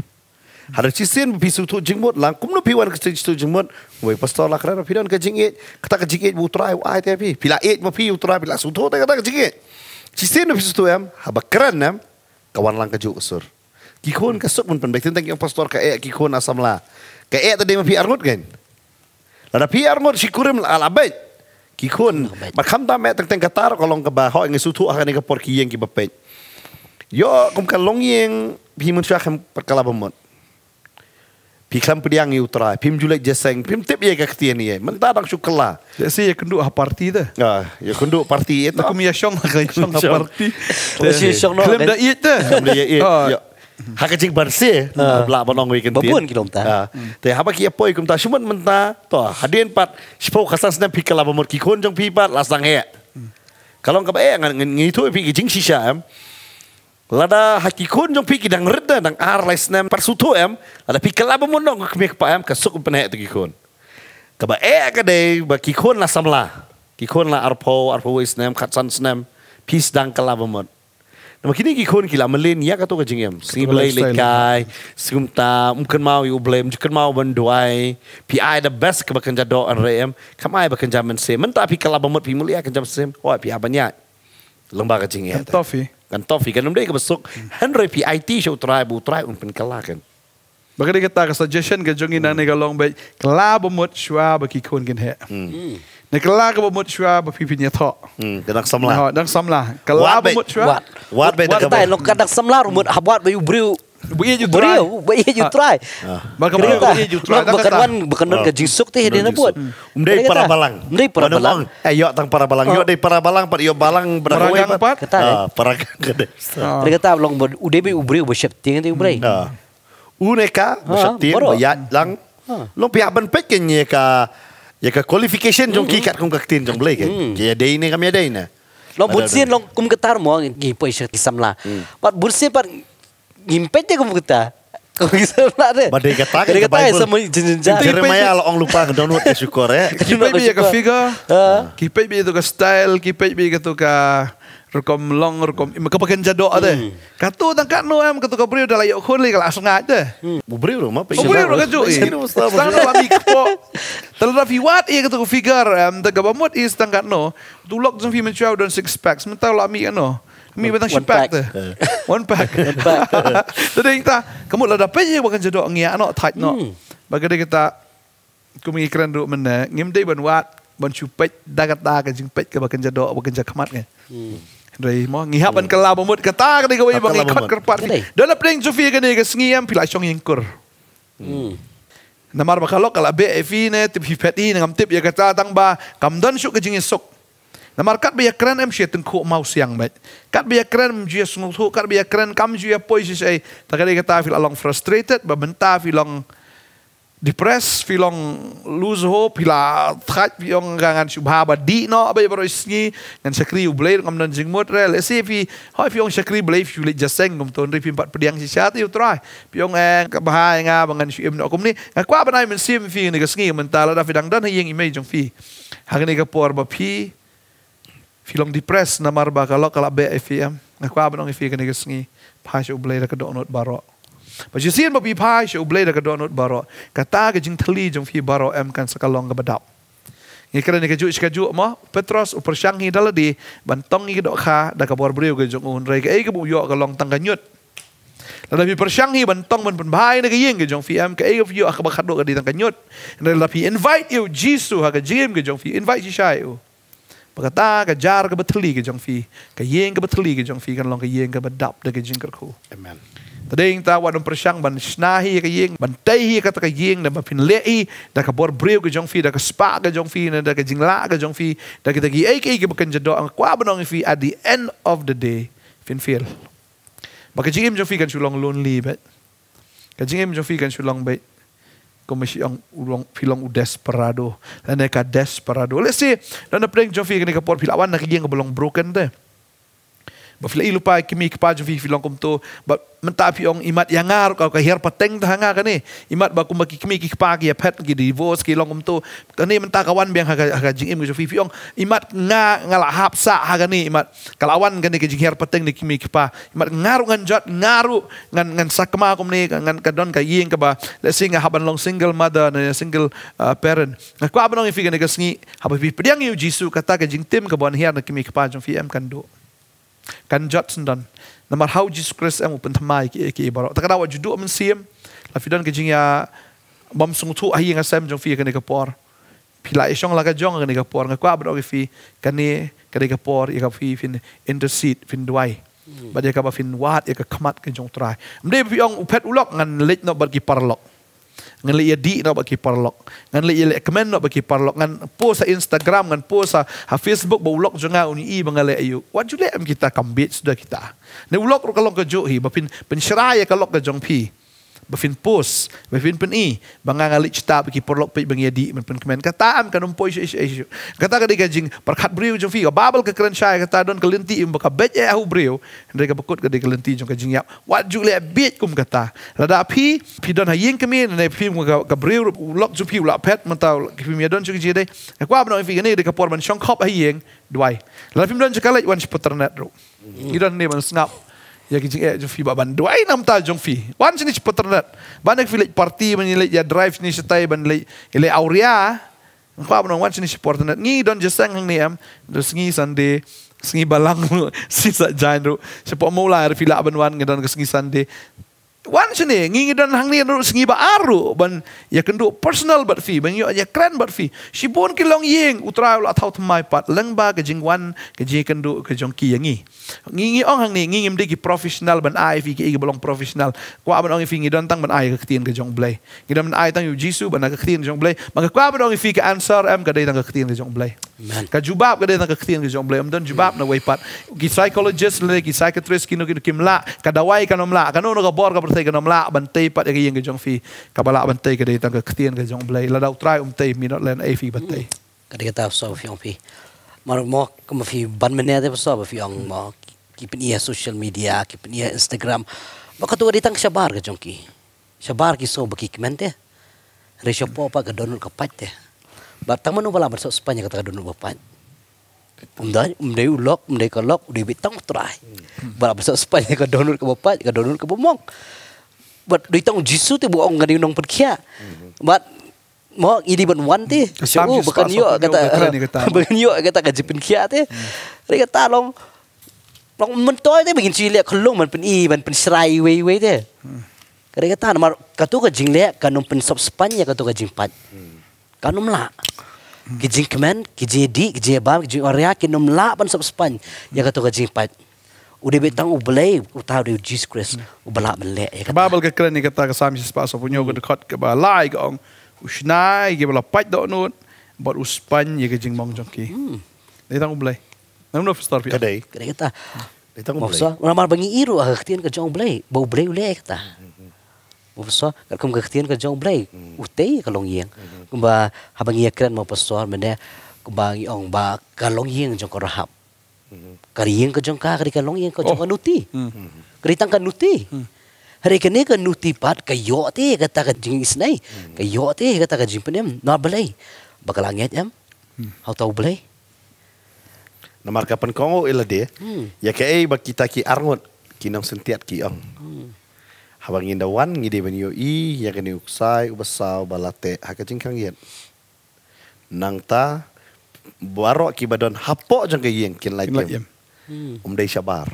Hada cisin bisu tu jingmut lang kumnu piwan ke cisu jingmut. Wei pastor lah kerana pidan ke jing it. Kata ke jing it utrai wai e, te api. Pila it ma pi utrai e, pila su tu kata ke jing it. Cisin bisu tu em haba keran em kawan lang ke juk sur. Kikon ke sok mun baik tentang yang pastor ke ek kikon asam lah. Ke ek tadi ma pi arngut kan. Lada pi arngut sikurim ala bait. Kikon ma kam ta me tentang kata kolong ke baho ing su akan ke porki yang ki Yo kum ka long yang pi mun syakem perkala bemot. Pi klam pediang utara, pim julek jesseng, pim tip ye ke ni ye. Eh? Mentah nak syukela. Ya si ye ha, kenduk parti dah. Eh, ah, ye kenduk parti Itu Aku mi syong lah kan syong parti. Si eh, syong no. Klam dah ye dah. Klam dah ye. Ha ya. kecik bersih uh, belak bonong wi kentia. Babun kilom ta. Ha. Te haba ki apoi kum ta sumun menta to hadien pat sipo kasan sna pikala bomur ki kon lasang he. Kalau ka ba e ngan ngi thu pi ki si sha. Lada haki kun jong piki dang reda, dang ar les nem par su em. Lada piki laba mon nong kemi kpa em ka suk penhe tu kikun. Kaba e a kade ba kikun la samla. Kikun la arpo, arpo wis nem, kat san snem. Pis dang ka laba mon. Nama kini kikun kila melin ya kato ka jingem. Si belai likai, si kumta, mungkin um mau yu blame, um jukun mau benduai. Pi ai the best ka bakanja do an reem. Kam ai bakanja men se. Menta pi ka laba mon pi mulia kanja men se. Oh pi abanyat. Lembaga jingem. Kan Tofi. Tofi kan tofi kan mereka ke besok Henry PIT show try bu try un pen kala kan bagai kita ke suggestion ke jongi hmm. nane galong be kala bemut shua bagi kon kan he ne kala ke bemut shua ba pipi nya tho hmm, dak samla dak samla kala bemut shua wat wat be dak samla rumut habat be ubriu Bukan ah. ah. you try. Bukan you try. Bukan you try. Bukan you try. Bukan you try. Bukan you try. Bukan you try. Bukan you balang. Bukan para balang. Eh, yuk tang para balang. Yuk ah. di para balang. Yuk balang. Berang yang empat. Kata. Eh. Para gang ke kata, long udah bih ubrih, ubah syepting itu ubrih. Uneka, syepting, bayat lang. Long pihak benpek kan ya ka... Ya ka qualification jom kikat kong kaktin jom beli kan. Ya day ni kami ada ina. Long bursin long kum ketar mo. Gipoi isyak kisam lah. Pat mm. bursin pat ngimpet je kamu kata. Kau pergi sebelah dia. Bade kata kan kata kan Bible. Sama jenjang. Jeremiah kalau orang lupa nge-download eh. ke syukur ya. Kipet biya ke figure. Kipet ha. biya ke style. Kipet biya itu ke rukom long rukom hmm. ke pakai jado ada Kata katu tangkat no am ketuk kabri udah layok kuli kalau asung aja hmm. bubri lu mah bubri lu kaju sekarang lu mami kpo terlalu fiwat iya ketuk figure am tegabamut is tangkat no tulok jumpi mencuau dan six packs mentau lami kan no Mi batang one shipak tu. Uh. One pack. Jadi kita, kamu lada peje bukan jodoh ngi anak tight no. Hmm. Bagai kita, kau mengikiran dulu mana? Ngim day ban wat, ban dagat dagat ah, kencing pek ke bukan jodoh, bukan jodoh kemat hmm. lah ni. Dari mo ngihap ban kelab bermut kata kau kau ibang ikat kerpat. Dalam pering sufi kau ni kesngiam pilih song ingkur. Hmm. Namar bakalok kalau BFI e ne tip hipet e ini ngam tip ya kata tang ba kamdan syuk kejengi sok na mar kat bia kren em she tung mau siang bet kat bia kren jia sung thu kat bia kren kam jia ya poi si sei ta kali kata feel along frustrated ba menta feel long depressed feel long lose hope pila trat bi ong gangan subha ba di no ba ba ro sngi ngan sakri u blair ngam nan jing mot rel si fi hoi fi ong sakri blair fi le jaseng ngum ton rifi pat pediang si sat yu try bi ong eng ka ba nga ba ngan shim no kum ni ka kwa ba men sim fi ni ka sngi mental lah, da fi dang dan he yeng image fi ha ni ka por ba fi filong depres na marba kalau kalau be FM e na kwa banong ifi e kene kesngi pas ublei da kedo not baro but you see in bobi pas ublei da kedo not baro kata ke jing tli jong fi e baro em kan sakalong ke badap ni kere ni kejuk sikaju ma petros upersyanghi dala di bantong ni kedok kha da kabor breu ke jong unray rai ke ai ke buyo ke long tangga nyut dala bi persyanghi bantong ban bai ni ke ying ke jong fi em ke ai ke buyo ke bakhadok di tangga nyut dala bi invite you jisu ha ke jing ke jong fi invite you ปกตาก็จารก็บัตลีกจังฟีก็เยงก็บัตลีกจังฟีกันลองก็เยงก็บัดับเด็กจิงกระคูอเมนแต่เดงตาวันประชังบันชนาฮีก็เยงบันเตฮีก็ตะก็เยงเด็กบันพินเลีเด็กบัวบริวก็จังฟีเด็กสปาก็จังฟีเด็กจิงลาก็จังฟีเด็กตะกี้เอกเอกก็บันจะดอกกว่าบันองฟี at the end of the day ฟินฟิลบักจิงเอ็มจังฟีกันชูลองลุนลีเบ็ดกจิงเอ็มจังฟีกันชูลองเบ็ด kumis yang ulong filong desperado. Lain desperado. Let's see, dan apa yang Jovi kini kapur filawan nak gigi yang belum broken teh. Bafle ilu pai kimi ke paju vi filong kom to ba mentap yong imat yang ngar kau ke her pateng ta nga kane imat ba kum baki kimi ki pa ki ya pet ki divorce ki long kom to kane menta kawan biang ha ha jing im ju vi yong imat nga ngala hap sa ha kane imat kalawan kane ke jing her pateng ni kimi ki imat ngaru ngan jot ngaru ngan ngan sakma kom ni ngan kadon ka yeng ka ba le sing ha ban long single mother na single uh, parent ngak kwa ba long ifi kane ka sngi ha ba vi priang yu jisu kata ke jing tim ka bon hier na kimi ki pa jong em kan do kan Judson dan nama how Jesus Christ am open mai ki ki baro tak ada wajud am siem la fidan ke jing ya bom sungut ahi ngas jong fi lah kan ke ka por pila isong la ka jong ke ka por ngakwa bro fi kan ni ke ka por ya fi fin intercede fin duai Mm. Bagi kabar fin wat, ya ke kemat ke jong try. Mereka yang upet ulok ngan lejno bagi parlok ngan le yadi nak bagi parlok ngan le yale kemen nak bagi parlok ngan post sa Instagram ngan post sa Facebook bo ulok jenga uni i bangale ayu wat jule am kita kambit sudah kita ne ulok ro kalong ke johi bapin pensyrai ke kalok ke jong pi bafin pos, bafin peni, bangga ngali cita bagi perlok pe bangi adi menpen kemen. Kata am kan umpoi isu isu isu. Kata kadi kajing perkat brio jom fika babel ke keren kata don kelenti im baka bet ya aku brio. Hendak bekut kadi kelenti jom kajing yap. Wat juli abit kum kata. Lada api, pi don hayeng kemen, nai pi muka kabrio brio lok jom fika lok pet mentau kipi mian don jom kajing day. Kau abno fika ni dekap por man syongkop hayeng. Dwai. Lada pi don jom wan seputar net ro. ni man snap ya kijing ya jufi ba ban dua enam ta jufi wan sini cepat terdat banyak filik parti menilai ya drive ni setai ban lei ile auria ngapa benong wan sini cepat terdat ngi don jeseng ngi am terus ngi sande sengi balang sisa jain ru sepok mula air filak benwan ngedan ke sengi sande wan sini ngingi dan hang ni ru sengi ba aru ban ya kenduk personal but fee ban yo ya kren but fee si pun ki long ying utra la thau thmai pat leng ba ke jing wan ke ji kendu ke jong ki yangi ngingi ong hang ni ngingi mdi ki professional ban ai fi ki belong professional kwa ban ong fi ngi dan tang ban ai ke ketien ke jong blai ngi dan ai tang yu jisu ban ke ketien jong blai maka kwa ban ong fi ke answer am ke dai tang ke ketien ke jong blai ka jubab ke dai tang ke ketien ke jong blai am dan jubab na wei pat ki psychologist le ki psychiatrist ki no ki kimla ka dawai ka no mla ka no no ga bor ka ทยกันอมละบันเตปัดยังยิงกันจงฟีกับละบันเตกันเดตังกับเตียนกันจงเบลยระดับไตรอมเตมีนอตแลนเอฟีบันเตกันเดตับสอบฟิองฟีมารมอกก็มาฟีบันเมเนียเดบสอบฟิองมอกกิปนี้โซเชียลมีเดียกิปนี้อินสตาแกรมบักตัวเดตังชาบาร์กันจงกีชาบาร์กิสอบกิคเมนเตเรชอปอปะกับโดนุลกับปัจเตบัตังมันอุบลามันสอบสเปนยังกับโดนุลกับปัจ Umdai, umdai ulok, umdai kalok, udah bitang terai. Barang besar sepanjang ke donor ke bapak, ke donor ke bomong but di tong jisu tu buang ngadi undang perkia mhm. but mo idi ban wan ti sabu bukan yo kata bukan yo kata gaji penkia ti ri kata long long mentoy ti bikin cili kelu man pen i ban pen srai we we ti ri hmm. kata ma katu ka jing le kanum pen sop span ya katu ka jing pat hmm. kanum la hmm. Kijing kemen, kijing di, kijing bam, kijing oria, kinum la pan sop span ya katu ka jing pat. Udah betang u belai u tahu dia Jesus Christ u hmm. oh, belak belak ya kata. Babel kekeren kata ke sami sepas apa nyok ke dekat ke balai ke ong. Usnai ke belak pat dok nun. Buat span, ye ke jing mong jongki. Hmm. Dia tang u oh, belai. Namun of story. Kada kada kata. Dia tang u belai. Mau mar bangi iru ah ketian ke jong belai. Bau belai u lek ta. Mau pesoh, kalau kamu kekhtian ke jauh belai, utai ke long yang. Kumba, habang iya mau pesoh, mana kumba iong, ba ke long yang jauh korahap. Hmm, Kariing ka dyan ka, kari oh. ka long yung ka dyan nuti. Hmm. Kari tang nuti. Hari ka ka nuti hmm. pat, kayo ati, kata ka dyan isnay. Hmm. Kayo ati, kata ka dyan pa niyam. Nga balay. Bakalangit yam. Hmm. tau balay. Namarkapan ko ngo ila de. Ya ka ay eh, bakita ki arngot. Kinang sentiat ki ang. Habang yin dawan, ngide ba niyo i, ya ka niyuksay, ubasau, balate. Haka dyan kang yan. Nang ta, baro ki badon hapo dyan ka yin um dei shabar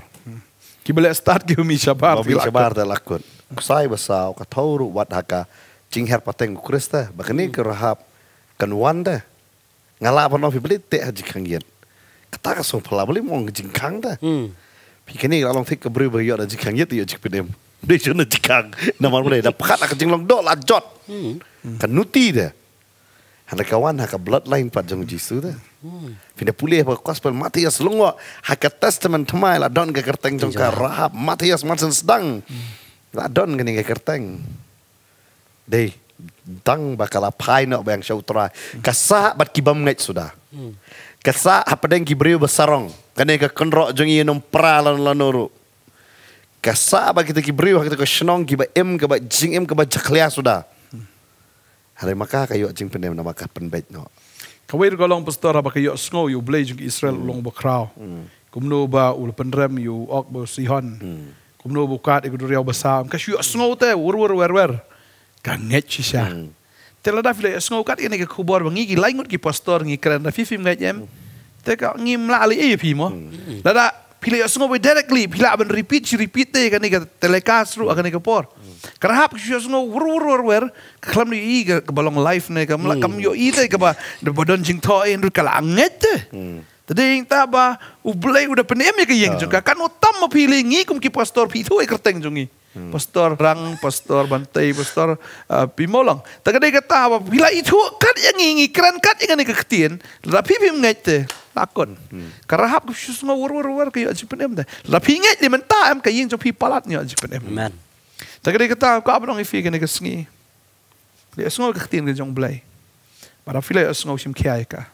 ki bele start ki umi shabar ki shabar da lakut sai basa o ka thoru wat haka jing her pateng krista bakni hmm. ke rahab kan wan da ngala pa no fi bele te haji kangien kata ka so pala bele mong jing kang da hmm. pi kini ra long thik ke bru ba yo da jing kangien yo jik pedem de jo na jing na man bele da pakat ka jing long do la jot kan nuti da Hanya kawan, hanya bloodline pada jemu Jisoo dah. Hmm. Dia pulih apa kuas pun Matias lenguak. Haka testament temai lah don ke kerteng jengka rahab. Matias macam sedang. Lah hmm. don ke ni ke kerteng. deh Tang bakal apa ini apa yang syautra. Hmm. Kasah bat kibam ngait sudah. Hmm. Kasah apa yang kibrio besarong Kena ke kenrok jengi yang peralan lanuru. Kasah apa kita kibrio Kita ke senong kibat M kibat jing M kibat jaklia sudah. Hari maka kayu jing penem nama kapan baik no. Kawir ko lah, hmm. long pastor ba kayo snow you blaze Israel long ba crow. Kumno ba ul pandrem you ok ba sihon. Hmm. Kumno bu kat igu riau basam ka shu snow te wur wur wer wer. Ka ngec si sha. Hmm. Tela da fle snow kat ini ke kubor ngi ki lain ki pastor ngi kren da fifim ngai jam. Te ka ngi mla ali e pi mo. Lada pile snow we directly pila ben repeat repeat te ka ni ka telecast ru ka ni ka por. Kerana hap semua sungguh wur-wur-wur-wur. Kelam ke kebalong life ni. Kamu lakam yuk i ke hmm. bah, Dia badan jing ta'i. Dia kala anget tu. Tadi hmm. yang tak ba. Ublai udah penem ya ke yang juga. Kan utam mempilih ni, Kum ki pastor pitu ay e kerteng jungi. Hmm. Pastor rang. Pastor bantai. Pastor uh, pimolong. Tak ada kata apa. Bila itu kat yang ngingi. Keran kat yang ngani keketian. Tapi pim ngait tu. Lakon. Kerana hap kisah sungguh wur-wur-wur. Kaya ajib penem tu. Tapi ngait dia mentah. Kaya yang jauh palat ni ajib penem. Amen. Tak kira kita, kau apa dong ifik ini kesengi? Dia sungguh kekhtin ke jong belai. Para file ya sungguh sim kiai ka.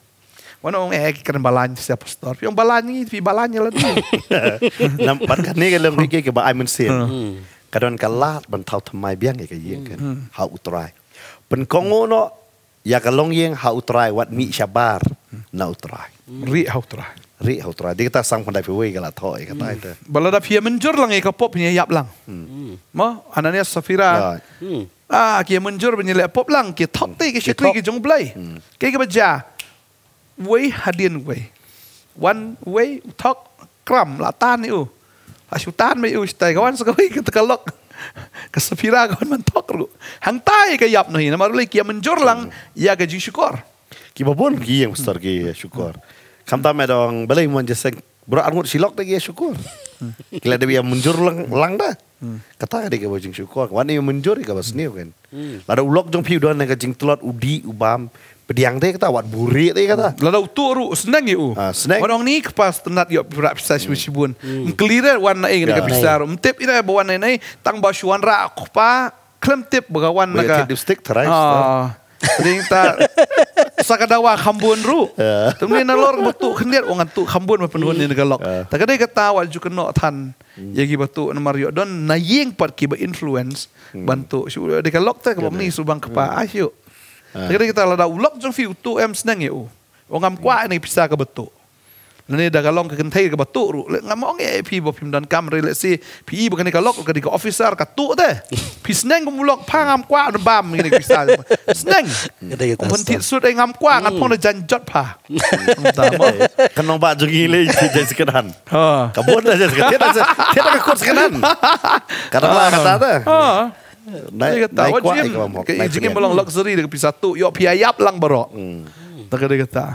Wano orang ek eh, keren balan siap store. Yang balan ni, tapi balan ni lah. Nampak kan ni kalau mikir ke bahaya mesin. Kadang kalah, bantau temai biang ke kaya kan. Hmm. ha utrai. Pen kongono, ya kalong yang ha utrai, wat mi syabar. นาอุตรายริเฮาตรายริเฮาตรายดิกตาสังคนได้ฟวยกะละทอยกะตายเตบลดาเพียมันจุรลังเอกพบเนี่ยยับลังมออันนี้ซอฟิราอ่าเกียมันจุรเนี่ยแหละพบลังเกียทอกตี้เกชิคลีเกจงบลัยเกกะบจาเวยฮาดินเวยวันเวยทอกกรัมละตานนี่อูอาชุตานไม่อูสไตกวันสกวยกะตะลกกะซอฟิรากวนมันทอกรุหังตายกะยับหน่อยนะมารุเลยเกียมันจุรลังยากะจิชิคอร์ Kiba pun pergi yang besar ke ya, syukur. Kam tame dong balai mun jeseng bro angut silok tadi ya syukur. ada hmm. yang menjur lang dah. Hmm. Kata ada ke bojing syukur. Wan yang menjur ke bas niu kan. Hmm. Lada lah, ulok jong pi udan nang kencing telot udi ubam. Pediang dia kata wat buri dia kata. Lada lah, utu ru senang yo. Ah senang. Orang ni kepas tenat yo pura pisah sibun. sibun. Kelira wan nae ngene ya. ke pisah. Mtep ira bo wan nae tang basuan ra akupa. Klem tip bagawan naga. Tip stick terai. Ah. Ring tar. wa khambun ru. Tumni na lor batu khendiat wong oh, antu khambun ma penuh ni negalok. Takade kata wal ju kena tan. Mm. Ya gi na mario don na ying par ki ba influence mm. bantu Di de galok ta ka ni subang ke pa mm. ayo. Ah. Takade kita la da ulok jong fi utu em senang ye u. Oh. Wong am kwa ni pisa ke batu. นี่ดากลองกันเทยกับตุรุเลงมองเอพีบพิมดันกำเรเลซีพีบกันกัลอกกันกับออฟิเซอร์กับตุเดพิสเนงกมุลอกพางามกว่านบามกันกับพิสเนงกันพันธิสุดเองงามกว่างันพงในจันจดพาคันน้องบาจุงีเลยจะสกันันกับบุญนะจะสกันเทียนกับคุณสกันันกันละกันตาเด้ได้กันตาว่าจิมกับจิมบอลล็อกซ์รีกับพิสัตุยอพิยับลังบรอตะกันได้กันตา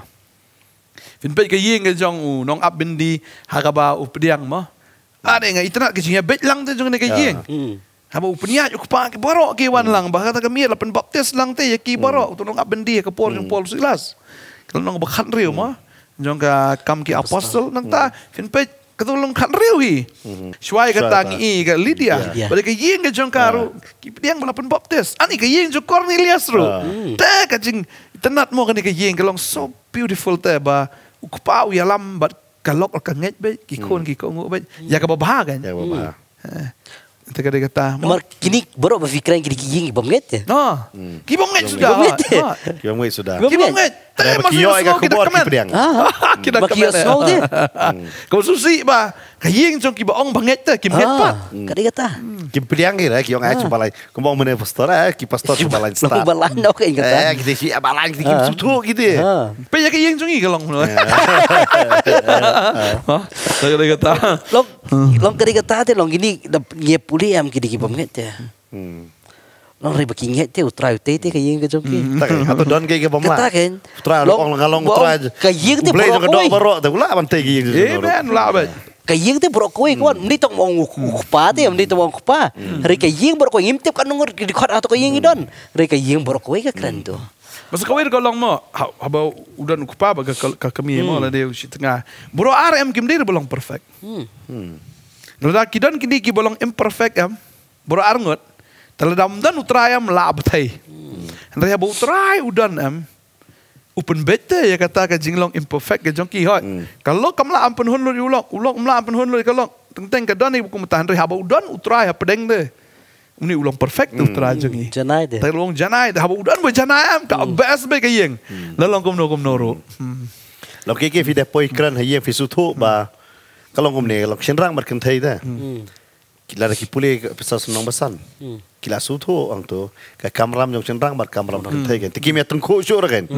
Fin bet ke ying jong u nong ab bin di haraba u pediang mo. Ada ah, nga itna ke jing bet lang te jong ne ke ying. Ya. Hmm. Haba u penia ku pa ke baro ke wan lang ba kata ke mi la pen baptis lang te ya ki hmm. baro u nong ab bin ke por jong hmm. por silas. Kalau nong bekan riu mo jong ka kam ki apostol nang ta fin pe ketulung kan riu hi. Shuai ke tangi i ke Lydia. balik ke ying ke jong karu ya. ki pediang la baptis. Ani ke ying jong Cornelius ru. Ya. teh ke jing tenat mo ke ke ying ke so beautiful teh ba ku pau ya lam bat kalok ka ngej be ki hmm. kon ki ko be ya ka baba kan ya baba kita kada kata mar kini baru berfikiran kini gigi ngi bomget ya no ki bomget sudah ki bomget sudah ki bomget tapi kiyo ai ka kubor ki pedang kita kemen ki kiyo sudah ko susi ba Kaya yang jong ki ba ong bang et ki met pat ka ri ta ki priang lah, ki ra ki ong ach balai ku bang mene pastor lah, eh ki pastor ki balai sta ku balai no ki ta eh ki si balai ki ki ah. su tu ki de ah. pe ya ki yeng jong ki ka long no ha ah. long long ka ri ta long ini ngi puli am hmm. ki di ki bang Long ribe hmm. kinget te utra te te kayeng ke jongki. atau don ke Kita bomla. Kata lah. kan. Utra long ngalong utra. Kayeng te bomla. Blay ke dok baro te ulah bante ki. Eh ben ulah kayeng te brok koi kwan mm. mnitok mong kupa te mnitok mong kupa re kayeng brok koi ngimtep kan nungur hmm. hmm. hmm. di khat atok kayeng idon re kayeng brok koi ka kran to Masa kawir golong mo, ha, haba udan kupa ba ka kami mo la de si tengah. Bro RM kim dia bolong perfect. Hmm. Nda kan, kini kita bolong imperfect am. Ya. Bro arngot. Teladam dan utrayam lab tai. Nda ya bo utray udan em upun bete ya kata ke jinglong imperfect ke jongki hot. Hmm. Kalau kamla ampun hon lu ulok, ulok mla ampun hon lu teng tenteng ke doni buku mutahan ri haba udon utra ya pedeng de. Ini ulang perfect tu hmm. utrai jongi. Janai de. Tapi ulang janai de haba udon bu janai am ka hmm. best be ke yeng. Hmm. Lalong kum no kum noro. Hmm. Lokeke fi de poikran ha yeng fi sutu hmm. ba. Kalau kum ne lok senrang mar kentai de. Kita lagi pulih, pesa senang basan Kita la tu tho ang to ka kamram jong bar kamera nong thai gen tikim yatung kho chu ragen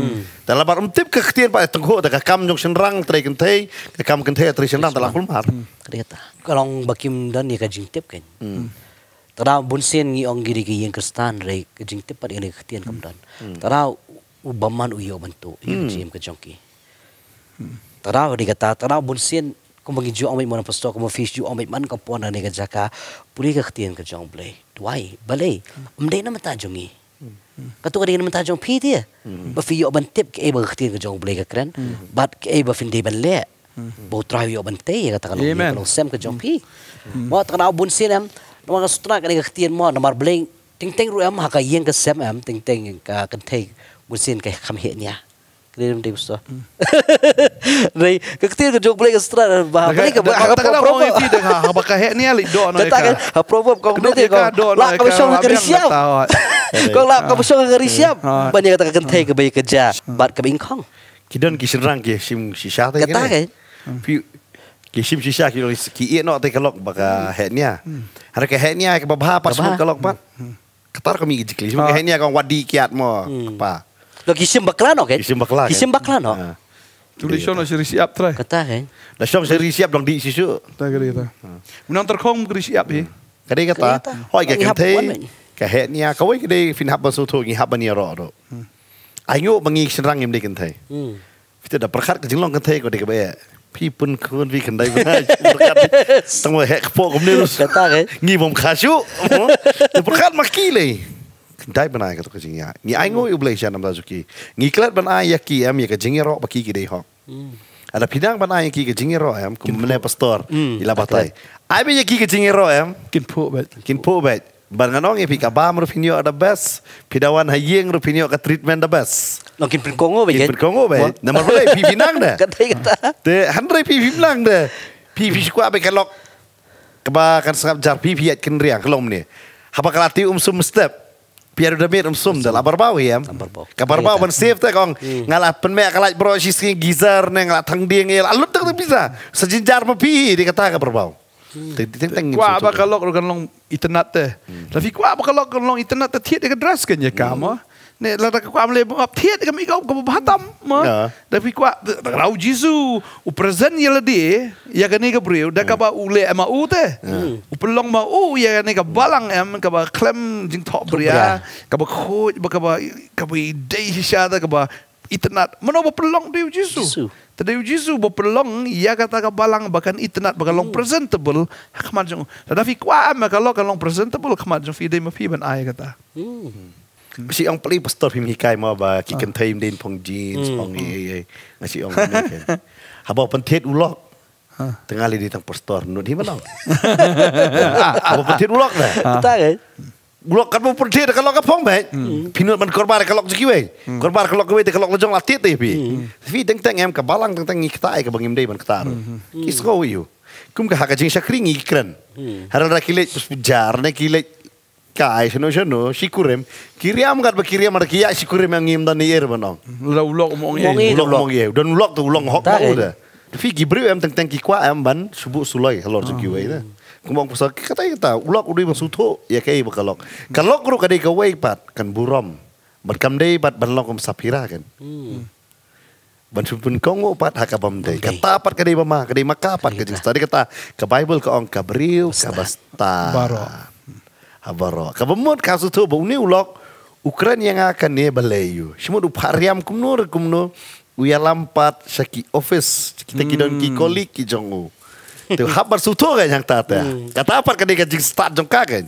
ta la bar um tip ka khtien pa tung kho ta ka kentai jong chenrang trai gen thai ka mar Kita. ka bakim dan hmm. ni kajing jing tip gen kan. hmm. hmm. tara bun sen ngi ong giri gi yeng kristan rei ka tip par ele khtien kam dan ubaman uyo baman u yo bantu ing jim ka jong ki tara ri kung maging jo amay mo na pasto, kung mafish jo amay man kapuan na nega jaka, puli ka ketian ka jong blay. Why? Balay. Mende na matajong i. Katuka dengan matajong pi dia. Bafi yo aban tip ke eba ketian ka jong blay ka keren. Hmm. But hmm. oh, ke eba fin deban le. Bau trai yo aban te ya kata kalau dia kalau sem ka jong pi. Mo tekena abun sinem, no mga sutra ka nega ketian mo, namar blay. Ting-ting ru em, haka yeng ka sem em, ting-ting ka kentai. Bun sin ka kamihit niya. Ah. Random day besar. Rai, ketika kau jok balik ke strat, bahagia balik ke bahagia kau promo. Tak kena dengan hang ha, bakal hek ni alik ha, doa noe ka. Hak promo kau kena lah, dia kau. Lak Kamu besok ke siap. Kau lak kamu besok ke siap. Ha. Banyak kata kau kentai ke kerja. Bat ke bingkong. Kidan ki serang ki sim si syah tadi. Kata kan. Pi ki sim si syah ki ki ie no te hek hmm. ni. Ah. Hmm. Hare ah, ke hek hmm. ni ke bahagia pas kelok pat. Ketar kami gigi, semua kehendaknya kau wadi kiat mo apa? Lo kisim bakla no Kisim bakla. Kisim bakla no. Tu le shon asyri siap try. Kata eh? kan. Da shon asyri siap dong di sisu. Ta kada kata. Ha. Munang terkong ke siap he. Eh? Kada kata. Hoi ke kente. Ke het nia ka wei kada fin hab basu tu ngi hab nia hmm. Ayo bangi serang ngim de kente. Hmm. Kita dah perkat ke jinglong kente ko de ke bae. Pi pun kun vi kandai bae. Perkat. Tong hek po kum ni Kata kan. Eh? Ngi bom khasu. Oh. Perkat makile. Dai bana ka tok jing ya. Ni ai ngoi ublai jan am dazuki. Ni klat bana ya ki am ya ka jing ro ba ki ki dei ho. Hmm. Ada pidang bana ya ki ka jing ro am ku mne pastor hmm. ila batai. Ai be ya ki ka jing ro am kin po bet. Kin po bet. Ba nga nong ipi ya, ka ba mru pinyo ada bas. Pidawan ha yeng ru pinyo ka treatment da bas. Nong kin pin kongo be. Kin ya. pin kongo be. Na mar bai pi pinang da. Ka tai ta. Te handre pi pi pinang da. Pi pi shkwa be ka lok. Ka ba kan sangap jar pi pi at kin riang ni. Hapa kalati um sum step. Pierre udah Mir um, sum de labar bau ya. Kabar bau pun safe hmm. tak kong ngalah pen me kalah proses si gizar neng ngalah tang dia alut tak bisa. Sejinjar mepi di kata kabar bau. Kwa apa kalau kalau long internet teh. Hmm. Tapi kwa apa kalau kalau long internet teh tiada kedras kan kamu ni la tak kuat boleh bawa tiat kami kau kau batam ma tapi ya. kuat tak rau jisu u present ye ledi ya kan ni ke bro dak ka ule ema u te ya. u pelong ma u ya kan ni ke balang em ka ba klem jing top bro ya ka ba khut ba ka ba ka ba dei hisa da ka ba internet mano ba pelong dei jisu tadi jisu ba pelong ya kata ka balang bahkan internet ba long hmm. presentable ka ma jong tapi kuat ma ka long presentable ka ma jong fi dei ma fi ban ai kata mm ពីអង្គព្រីបស្ទតពីមីកាយមកបាទគីកន្ទេមដេនផង jeans ផងអីអីអាចអង្គហាប់បន្តិតអ៊ូឡុកទាំងឡីទាំងប៉ស្ទតនោះនេះមកឡងហាប់បន្តិតអ៊ូឡុកណាតាគេឡុកកាត់បន្តិតកឡុកកផងបែកភីនុតមិនកបារកឡុកជីវេកបារកឡុកវេទកឡុកលចងឡាទីទេពីពីទាំងទាំងអមកបាលងទាំងទាំងខ្តាយកបងមិនដេបានខ្តារគីស្រោយូគុំកហកជាងសាគ្រីងីក្រិនហារលរគីលេចស្ពុជាណេគីលេច Kai seno seno si kurem am kat am ada kiyak si kurem yang ngim tani er benang. Lah ulok omong ye. Ulok omong ye. Dan ulok tu ulok hok tau dah. Eh. Tapi gibril am teng teng kikwa am ban subu sulai halor tu kiwai dah. Kumong pusak ki kata kita ya ulok udi masutu ya kai berkalok. Kalok ru kadai kawai pat kan buram. Bat kam pat ban lok sapira kan. Hmm. Ban subun kongo pat hakabam dei. Kata pat kadai mama kadai maka pat kadai. Tadi kata ke bible ke orang gibril ke basta abaro. Kabamot kaso to ba uni ulok ukuran yang akan ni balayu. Semua du pariam kumno rekumno. Uya lampat saki office kita kidon hmm. ki kolik kijongu. Tu habar suto kan yang tata. Hmm. Kata apa kan dia jing lah, start jong kagen.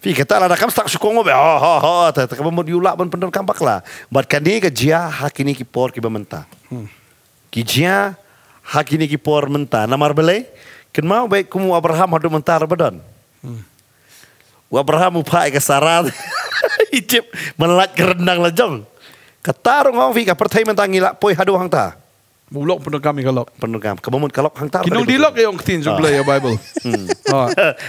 Fi kata ada kam stak suko ngobe. Ha ha ha. Tapi kamu mau diulak ban pendor kampak lah. Bat kan dia jia hakini ki por ki bementa. Hmm. Ki jia hakini ki mentah. Namar belai. kenapa? mau baik kumu Abraham hadu mentar badan. Wa Abraham upah ke sarat. Icip melat kerendang lejong, lah, ketarung jom. Katarung hong fika pertai mentang ngilak poi hadu hangta, ta. Mulok penuh kami kalau. Penuh kami. Kebomun kalau hang ta. Kinung dilok ya yang ketin jumlah ya Bible.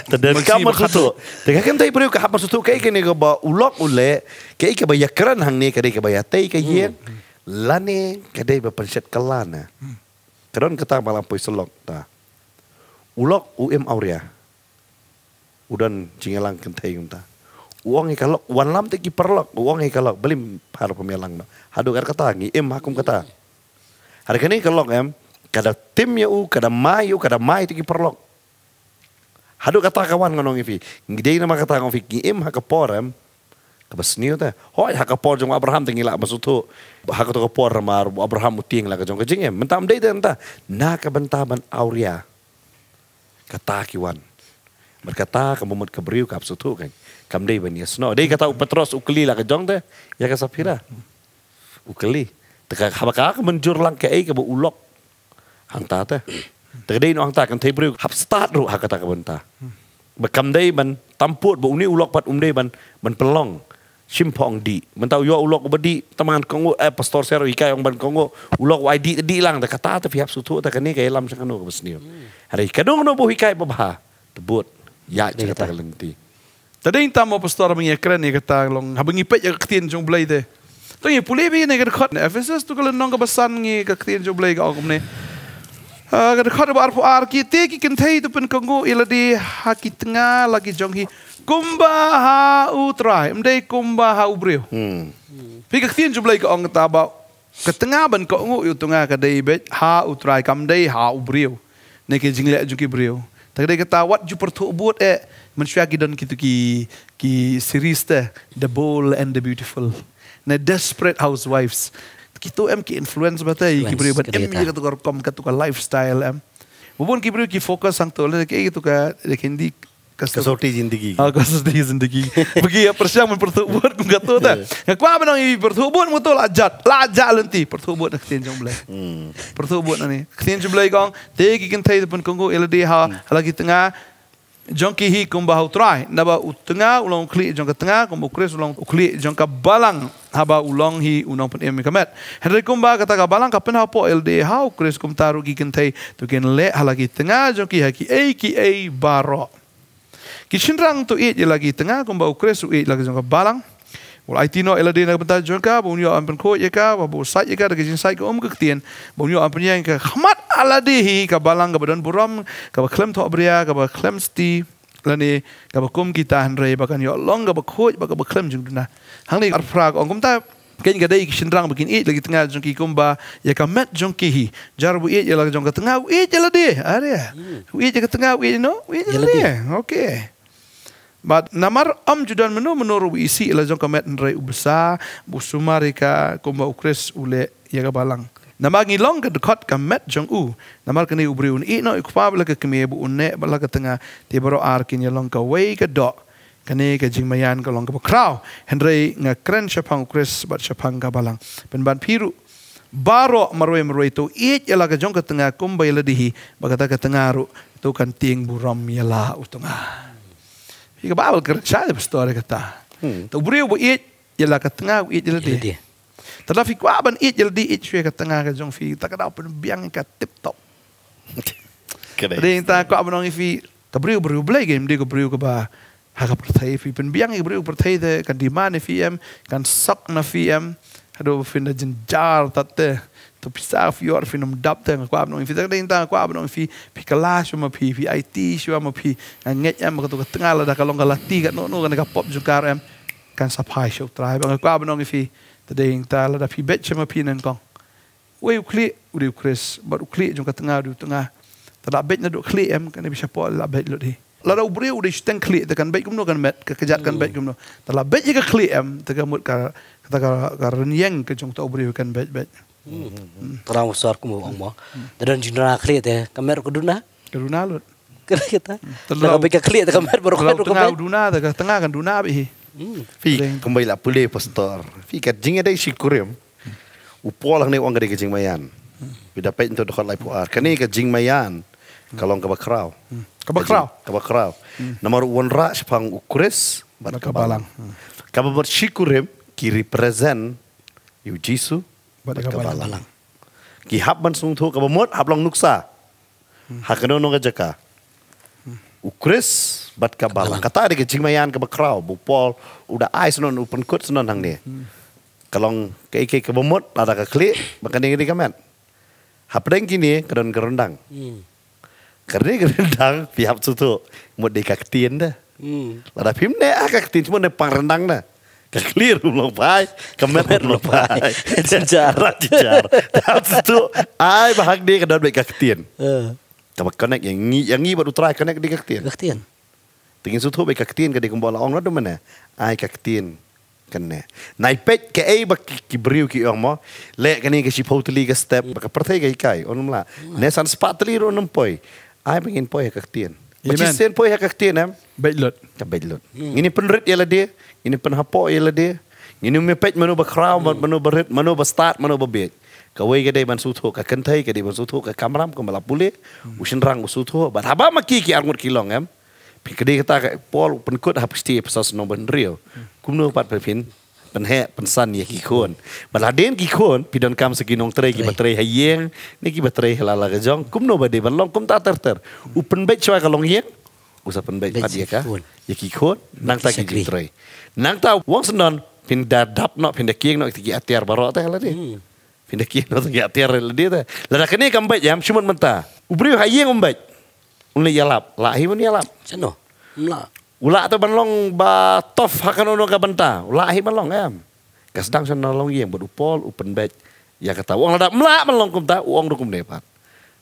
Tadar kamu satu. Tengah kan tadi perlu kehapa satu kei kini ke bawa ulok ule. Kei ke keran hangni, hang ni kadei ke bayak tei ke yek. Hmm. Lani kadei bepensyet kelana. Hmm. Keren ketang malam poi selok ta. Ulok UM Aurea. Hmm. udan jingelang kentei unta. Uang ikalok, wan lam teki perlok, uang beli belim pemialang pemelang. Haduk ar er kata, ngi em hakum kata. Hari ini kalok em, kada tim ya u, kada mai u, kada mai teki perlok. Haduk kata kawan ngonong ifi, ngidei nama kata ngonong ifi, ngi em hakapor em, kabasniyo ta. ho hakapor jong Abraham tingi lak masutu. Hakato kapor mar Abraham uting lak jong kajing em, mentam dei ta, na kabentaban auria. Kata kiwan. berkata kamu mau keberiu kap situ kan kam dei ben yesno dei kata petros ukli lah kejong teh ya ke sapira ukli teka haba ka kam menjur lang ke ai ke bu ulok hanta teh teka dei no hanta kan tei beriu hab start ru hakata ka benta bekam dei ban tampuat bu uni ulok pat umde ban ban pelong simpong di mentau yo ulok bedi teman kongo eh pastor sero ika yang ban kongo ulok ID di lang kata tapi hab sutu teka ni ke lam sangano ke besniu hari kadong no bu ika ba tebut ya jaga tak lenti. Tadi entah mau pastor mengi ekran ni kata long habang ipe jaga ketien jong blay de. Tung ipe pulih bi ni kata kot ne tu kalau nong kebesan ngi ketien jong blay kau kumne. Agar kau dapat arpu arki, tiki kentai itu pun kengu iladi hakit tengah lagi jonghi kumba ha utrai, mdei kumba ha ubrio. Hmm. Pika ketien jong blay kau ngeta bau ketengah ban kau ngu itu ngah kadei bet ha utrai kamdei ha ubrio. jingle jungki ubrio. Tak ada kata what you pertubut eh mensyukur kita kita ki ki series teh the bold and the beautiful. Na desperate housewives. Kita em ki influence bata kita beri beri em kita ya, tukar kom kita tukar lifestyle em. walaupun kita beri kita fokus sang tu Kita kita kita Kasutih zindagi. Ah, kasutih zindagi. Bagi ya persiang mun pertubuhan ku kata tu. Ya kuah menang ini pertubuhan mu tu lajat. Lajat lenti lah pertubuhan nak tinjau belai. Hmm. Pertubuhan lah ni. Tinjau belai gong. Tegi kin thai pun kongo elde ha. Hmm. Ha? ha lagi tengah. jom hi kumbah utrai. Naba utenga ulang kli jangka tengah. Kumbu kris ulang kli jangka balang. Haba ulang hi unang pun emi kamet. Hendri kumbah kata ka balang kapan hapo elde ha. Kris kum taru gigin thai. Tukin le halagi tengah jangki haki. Eki a barok. Kisah rang tu eat lagi tengah kau bau kres eat lagi jangka balang. Wal IT no ela dina benta jangka bau nyo ampen ko ye ka bau sai ye ka de kitchen sai ko um ketien bau nyo ampen yang ke khamat aladihi dehi ka balang ka badan buram ka klem to abria ka ba klem sti lani ka ba kum kita hanre bahkan yo long ka ba ko ba jeng duna. jung dina hang ni arfra ko ngum ta Kain gada ik sindrang bikin it lagi tengah jongki kumba ya ka met jongki hi jarbu it hmm. ya lagi jongka tengah it ya lade ada, ya it ya tengah it no it ya lade okay But namar am judan menu menuru isi ila jong kamet nrei ubsa busumarika kumba ukres ule yaga balang. Namar ngi long kad kot kamet jong u. Namar kene ubri un i no ikpa bela ke kemie bu unne bela ke tengah tibaro ar kin long ka wei ke dok. Kene ke jing mayan ka long ka pokrau. Henrei nga kren shapang ukres bat shapang ka balang. Pen ban piru baro marwe marwe to i yela ke jong ke tengah kumba yela Bagata ke tengah ru. Tukan ting buram yela utungah. Ika babal kerja ada pastor kata. Hmm. Tahu beri buat it jela kat tengah it jela lah dia. Tadah fikir aban it jela dia it lah cuy kat tengah kat jong fikir tak ada apa biang kat tip top. Kerja. Tadi tak aku orang ifi tak beri beri beli game dia beri ubu bah. Haga pertai fi pen biang ibu ibu pertai de kan di mana fi kan sok na fi Aduh ada jenjar tate. ตัวพิซซ่าฟิออร์ฟินมดับเทิงความนองฟิซักเดินทางความนองฟิพิคลาชัวมาพีพีไอทีชัวมาพีงั้นเงี้ยมันก็ตัวตั้งอะไรดักลงกันละตีกันโน่นกันกับป๊อปจุกการเอ็มกันสบายชกทรายบางความนองฟิแต่เดินทางละดับพีเบชัวมาพีนั่นกองเว้ยคลีอุริคริสบัดอุคลีจงกันตั้งอะไรตั้งอะไรแต่ละเบชนั่นดูคลีเอ็มกันในพิชพอละเบชลุดีละดับอุบริอุริชตั้งคลีแต่กันเบชกุมโนกันเม็ดกันกระจัดกันเบชกุมโนแต่ละเบชยังก็คลีเอ็มแต่กันหมดกับกับกับเรียงกันจงตัวอุบริกันเบชเบช terang besar aku bang mo dan jinra kliat ya kamer ke duna ke duna lu kira kita hmm. terlalu apa kah kliat kamer baru kamer tengah duna tengah tengah kan duna abih hmm. fi kembali lah pulih pastor fi kat jingnya dari si kurem lah ni orang dari jing mayan bila hmm. pet untuk dokar lain puar kini kat jing mayan kalau ke bakrau ke bakrau ke bakrau nomor uan rak sepang ukuris bakrau kabalang kabar si kiri present Yu Jisoo buat dekat kepala lalang. lalang. Ki hab ban sung tu ka bomot hab long nuksa. Hmm. Ha kena no ka hmm. Ukris bat kabala. Kata ada ke jingmayan ke bakraw bupol uda ais non open kut senon hang ni. Kalong ke ke ke bomot ada ka klik bakane ngini ka men. Hab deng kini kadon gerendang. Hmm. Kerde gerendang pihap tu tu mod de ka ketien de. Hmm. Lada pim ne ah, ka ketien semua ne pang rendang dah. Clear belum pai, kemer belum pai, jajar, jajar. Tapi tu, ai bahag dia kena baik kaktian. Tapi connect yang ni, yang ni baru try connect dia kaktian. Kaktian. Tengin sutu baik kaktian kena kumpul orang tu mana? Ai kaktian kena. Naipet ke ai bak kibriu ki orang mah, le kena ke si poutli ke step, bak pertai ke ikai. Onum lah. Mm. Nesan spatli ro nempoi. Ai pengin poi kaktian. Amen. sen pun yang kaktin eh. Baik lut. Tak baik lut. Hmm. Ini pun red ialah dia. Ini pun hapok ialah dia. Ini mepet mana berkraw, hmm. mana berit, mana berstart, mana berbed. Kau ingat dia bansutu, kau kentai, kau bansutu, kau kamram, kau malapuli. Hmm. Usin rang, usutu. Bat haba maki ki angkut kilong em. Eh? Pikir dia kata, Paul penkut hapusti pasal senombor nriyo. Hmm. Kumno pat เป็นแห่เป็นสั้นยี่กี่คนบัดลาเดนกี่คนพี่ดอนคำสกินองเตรกี่บัตรเรหายเงนี่กี่บัตรเรหลาลากระจองคุ้มโนบดีบัลลองคุ้มตาเตอร์เตอร์อุปนเบชวยกับลองเยงอุสับเป็นเบชพัดเยกะยี่กี่คนนางตากี่บัตรเรนางตาวงสนนพินดาดับเนาะพินดาเกียงเนาะที่กี่อัตยาบารอเตะละดิพินดาเกียงเนาะที่กี่อัตยาเรลดิเตะแล้วจากนี้กำเบชยามชุมนมันตาอุปริวหายเงอุปเบชอุนเลยยาลับลาฮิมันยาลับใช่เนาะมลา Ula tu banlong ba tof hakan ono ka benta. Ulah hi banlong em. sedang sana ya long yang berupol upen back ya kata uang ada melak kum kumta uang rukum depat.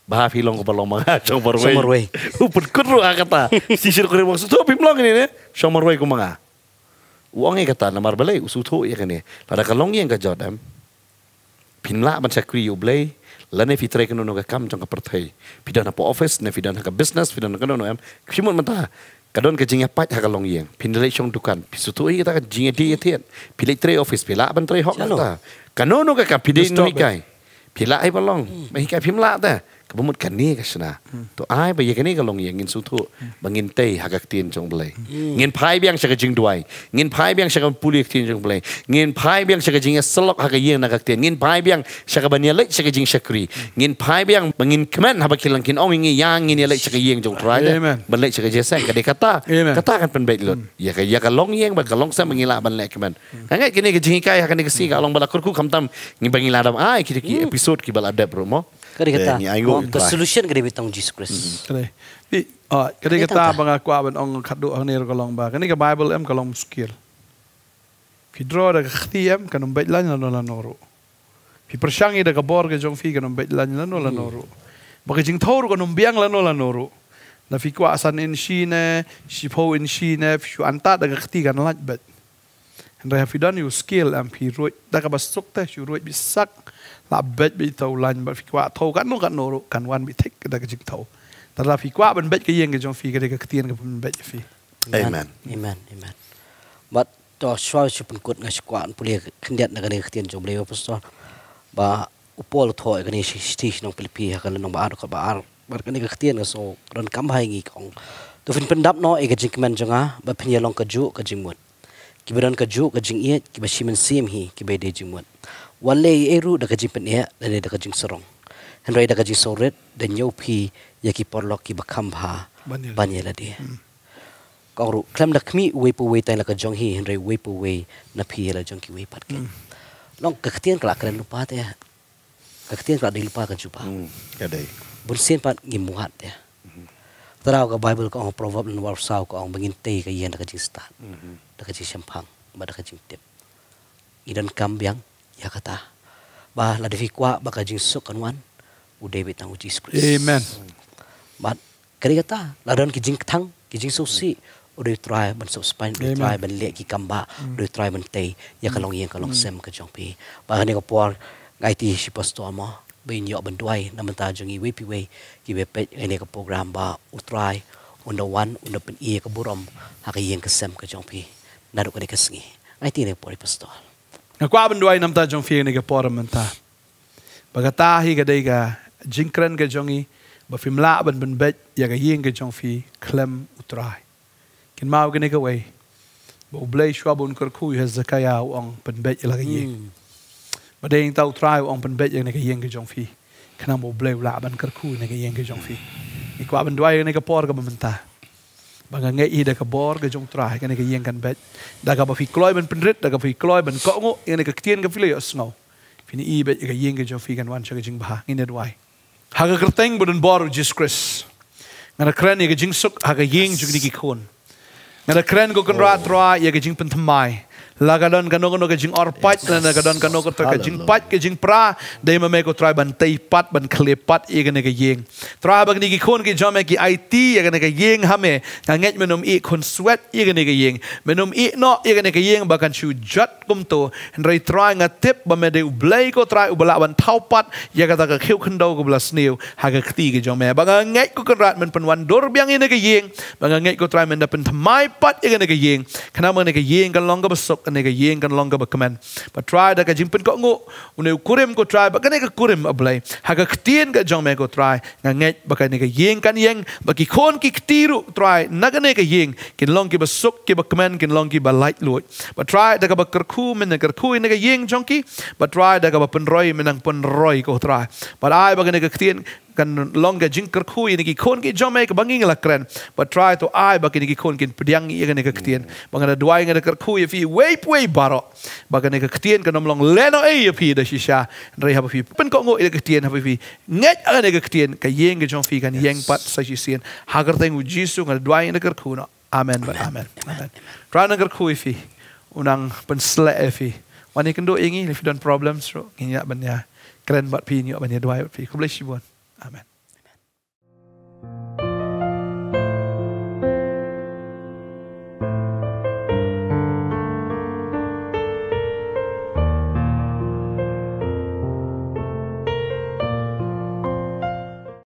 Bahaf hilong ko palong mga somorway. Somorway. Upun kudro a kata. Sisir ko rin mga suto pimlong ini ne. Somorway ko mga. Uang kata namar balay usutu ya kene Lada kalong yang kajod em. Pinla man sa kriyo blay. Lane fitre kanu no ka kam jang ka pertai. Pidana po office ne pidana ka business pidana kanu em. Kisimon mentah Kadon ke jingnya pat ha kalong yang. Pindelik syong dukan. Pisutu i kita kejinya jingnya dia tiat. Pilih tre office. Pilih ban tre hok kata. Kanon nuka ka pidin nuhikai. Pilih ai balong. Hmm. Mahikai pimlak ta. ก็บุมุดกันนี้กันชนะตัวอ้ายไปยังกันนี้ก็ลงอย่างเงินสุทุบางเงินเตยหักกตีนจงเปลยเงินพายเบียงชักจิงด้วยเงินพายเบียงชักปุริกตีนจงเปลยเงินพายเบียงชักจิงสลกหักเยี่ยงนักกตีนเงินพายเบียงชักบันยลเลชักจิงชักรีเงินพายเบียงบางเงินคมันหับกิลังกินอ่องเงี้ยยางเงี้ยเลชักเยี่ยงจงทรายเลยบันเลชักเจสังก็ได้คาตากาตากันเป็นเบ็ดลุดอย่าก็อย่าก็ลงเยี่ยงบังก็ลงเส้นบางเงี้ยบันเลคมันงั้นกันนี้ก็จิงกายหักกันนี้ก็สิงก็ลงบัลลังก์คุกคำตั้มเงี้ยบางเงี้ยลาดมาไอ้คิดกี่เอพิโซดกี่บัลลัดเดบรูโม kada kita, eh, ni ai go the solution kada Kita tong jesus christ kada bi kada kata bang aku aben ong kadu ang nir kolong ba kani bible em kolong skill ki dro da khti em kan um bet lan la noru ki persang i da ka borga jong fi kan um bet lan la la noru hmm. ba ki jing thor kan um biang la no la noru na fi kwa san in shi shi po in shi ne shu anta da khti kan lat bet and i have done you skill am pi ro da ka bas sukta shu ro bisak sak la bet bị tàu lan bị qua thâu gắn nó gắn nó rồi cần quan bị thích cái đó cái chứng thâu ta là phi qua bên bet cái yên cái trong phi cái cái tiền cái bên bet phi amen amen amen but to soi sự phân cốt ngay qua anh puli khen điện là cái này tiền trong lấy pastor và upol thoi cái này sĩ nong pilipi cái này nong ba được ba bắt cái này cái tiền cái so ron cắm hai ngi con tu phân phân đáp nó cái chứng men trong á và phân nhà long cái jú cái chứng muộn kiberan cái jú cái chứng yết kibeshi men sim hi kibede chứng muộn wale i eru da kajing pen dan da kajing sorong han roi da kajing soret dan nyau pi ya ki porlok ki bakam ba banye dia hmm. kong ru klam da kmi we pu we tai la kajong hi Henry roi we pu we na pi la jong ki we pat ke hmm. long ka khtien kla kren lupa te ya. ka khtien kla dil pa ka chupa hmm, ya dai bun sin pat ngi muhat te ya. tarau ka bible ka ong proverb lan war sau ka ong bangin te ka yen da kajing start da kajing sampang ba da kajing tip idan kam yang ya kata ba la de fikwa ba ka jisuk kanwan u debi tang uji sukris amen hmm. ba kari kata la don ki jing thang ki jing so si u de try ban so spain u de try ban le ki kamba hmm. u de try ban tei ya kalong yeng kalong hmm. sem ka jong pi ba ni ko por ngai ti si pasto ama ba in yo ban duai na man ta jong i we pi we ki be pe ene ko program ba u try on the one on the pen e ka burom ha ka yeng ka sem ka jong pi na ro ka ni ka sngi ngai ti ne por pasto ama na kwa ban duai nam ta jong fie ni ga por man ta ba ga ta hi ga dei ga jing kran ga jong i ba fim la ban ban bet ya ga yin ga jong fi klem utrai kin ma ga ni ga wei bo ble shwa bun kor khu ha ye zakaya ong ban bet la ga yin ba dei ta utrai ong ban bet ya ga yin hmm. ya ga jong fi kana mo ble la ban kor khu ni ga yin ga jong fi ni kwa ban duai ni ga por ga ban ta บางงี้ได้กับบอร์กจงตรายกันในกิยังกันเบ็ดได้กับฟิคลอยมันเป็นฤทธิ์ได้กับฟิคลอยมันเกาะงูยังในกับเทียนกับฟิเลียสเงาฟินีอีเบ็ดกับยิงกันจงฟีกันวันชักจึงบ้างินเดดไว้หากกระเตงบุญบอร์จิสคริสงานครั้นี้กับจึงสุกหากกับยิงจึงดีกี่คน Ngada kren go kan rat oh. roa ye ke jing pen temai. La ga don kan no ke jing or pat la ga don kan no ke jing pat ke jing pra de ma me ko try ban tei pat ban kle pat ye ke ne ke jing. Tra ha ba ni ki kon ke jome ki IT ye ke ne ke jing ha me na ngej menum i kon sweat ye ke ne ke jing. Menum i no ye ke ne ke jing ba kan chu jot kum to and re try nga tip ba me de u blai ko try u bla ban thau pat ye ka ta ke khiu khndo ko bla sneu ha ke kti ke jome ba ga ngej ko kan rat men pen wan dor biang ye ne ke jing ba ga ngej ko try men da pen thmai dapat yang nak yeng. Kenapa nak yeng kan longgar besok, nak yeng kan longgar berkemen. But try dah kajim pun kau nguk, unai kurim kau try, bagai nak ukurim ablay. Haga ketien kau jangan kau try, ngangat bagai nak yeng kan yeng, bagi kon ki ketiru try, nak nak yeng, kin longgi besok, kin berkemen, kin longgi balight luat. But try dah kau berkerku, menang kerku ini yeng jongki, but try dah kau penroy, menang penroy kau try. But ai bagai nak ktien kan longa jinker khui ni ki khon ki jome ka banging la kren but try to i bakini ki khon kin pdiang ye ne ka ktien banga da dwai ne ka khui fi way way baro baga ne ka ktien ka long leno e ye fi da shisha re ha fi pen ko ngo e ka ktien ha fi ngat a ne ka ktien ka yeng jong fi kan yeng pat sa shi sien ha ger teng u jisu ngal dwai ne ka khuna amen ba amen try ne ka khui fi unang pen sle e fi wani kendo ingi if you don problems ro ngi ya ban ya kren bat pi ni ban ya dwai fi ko bless you Amen.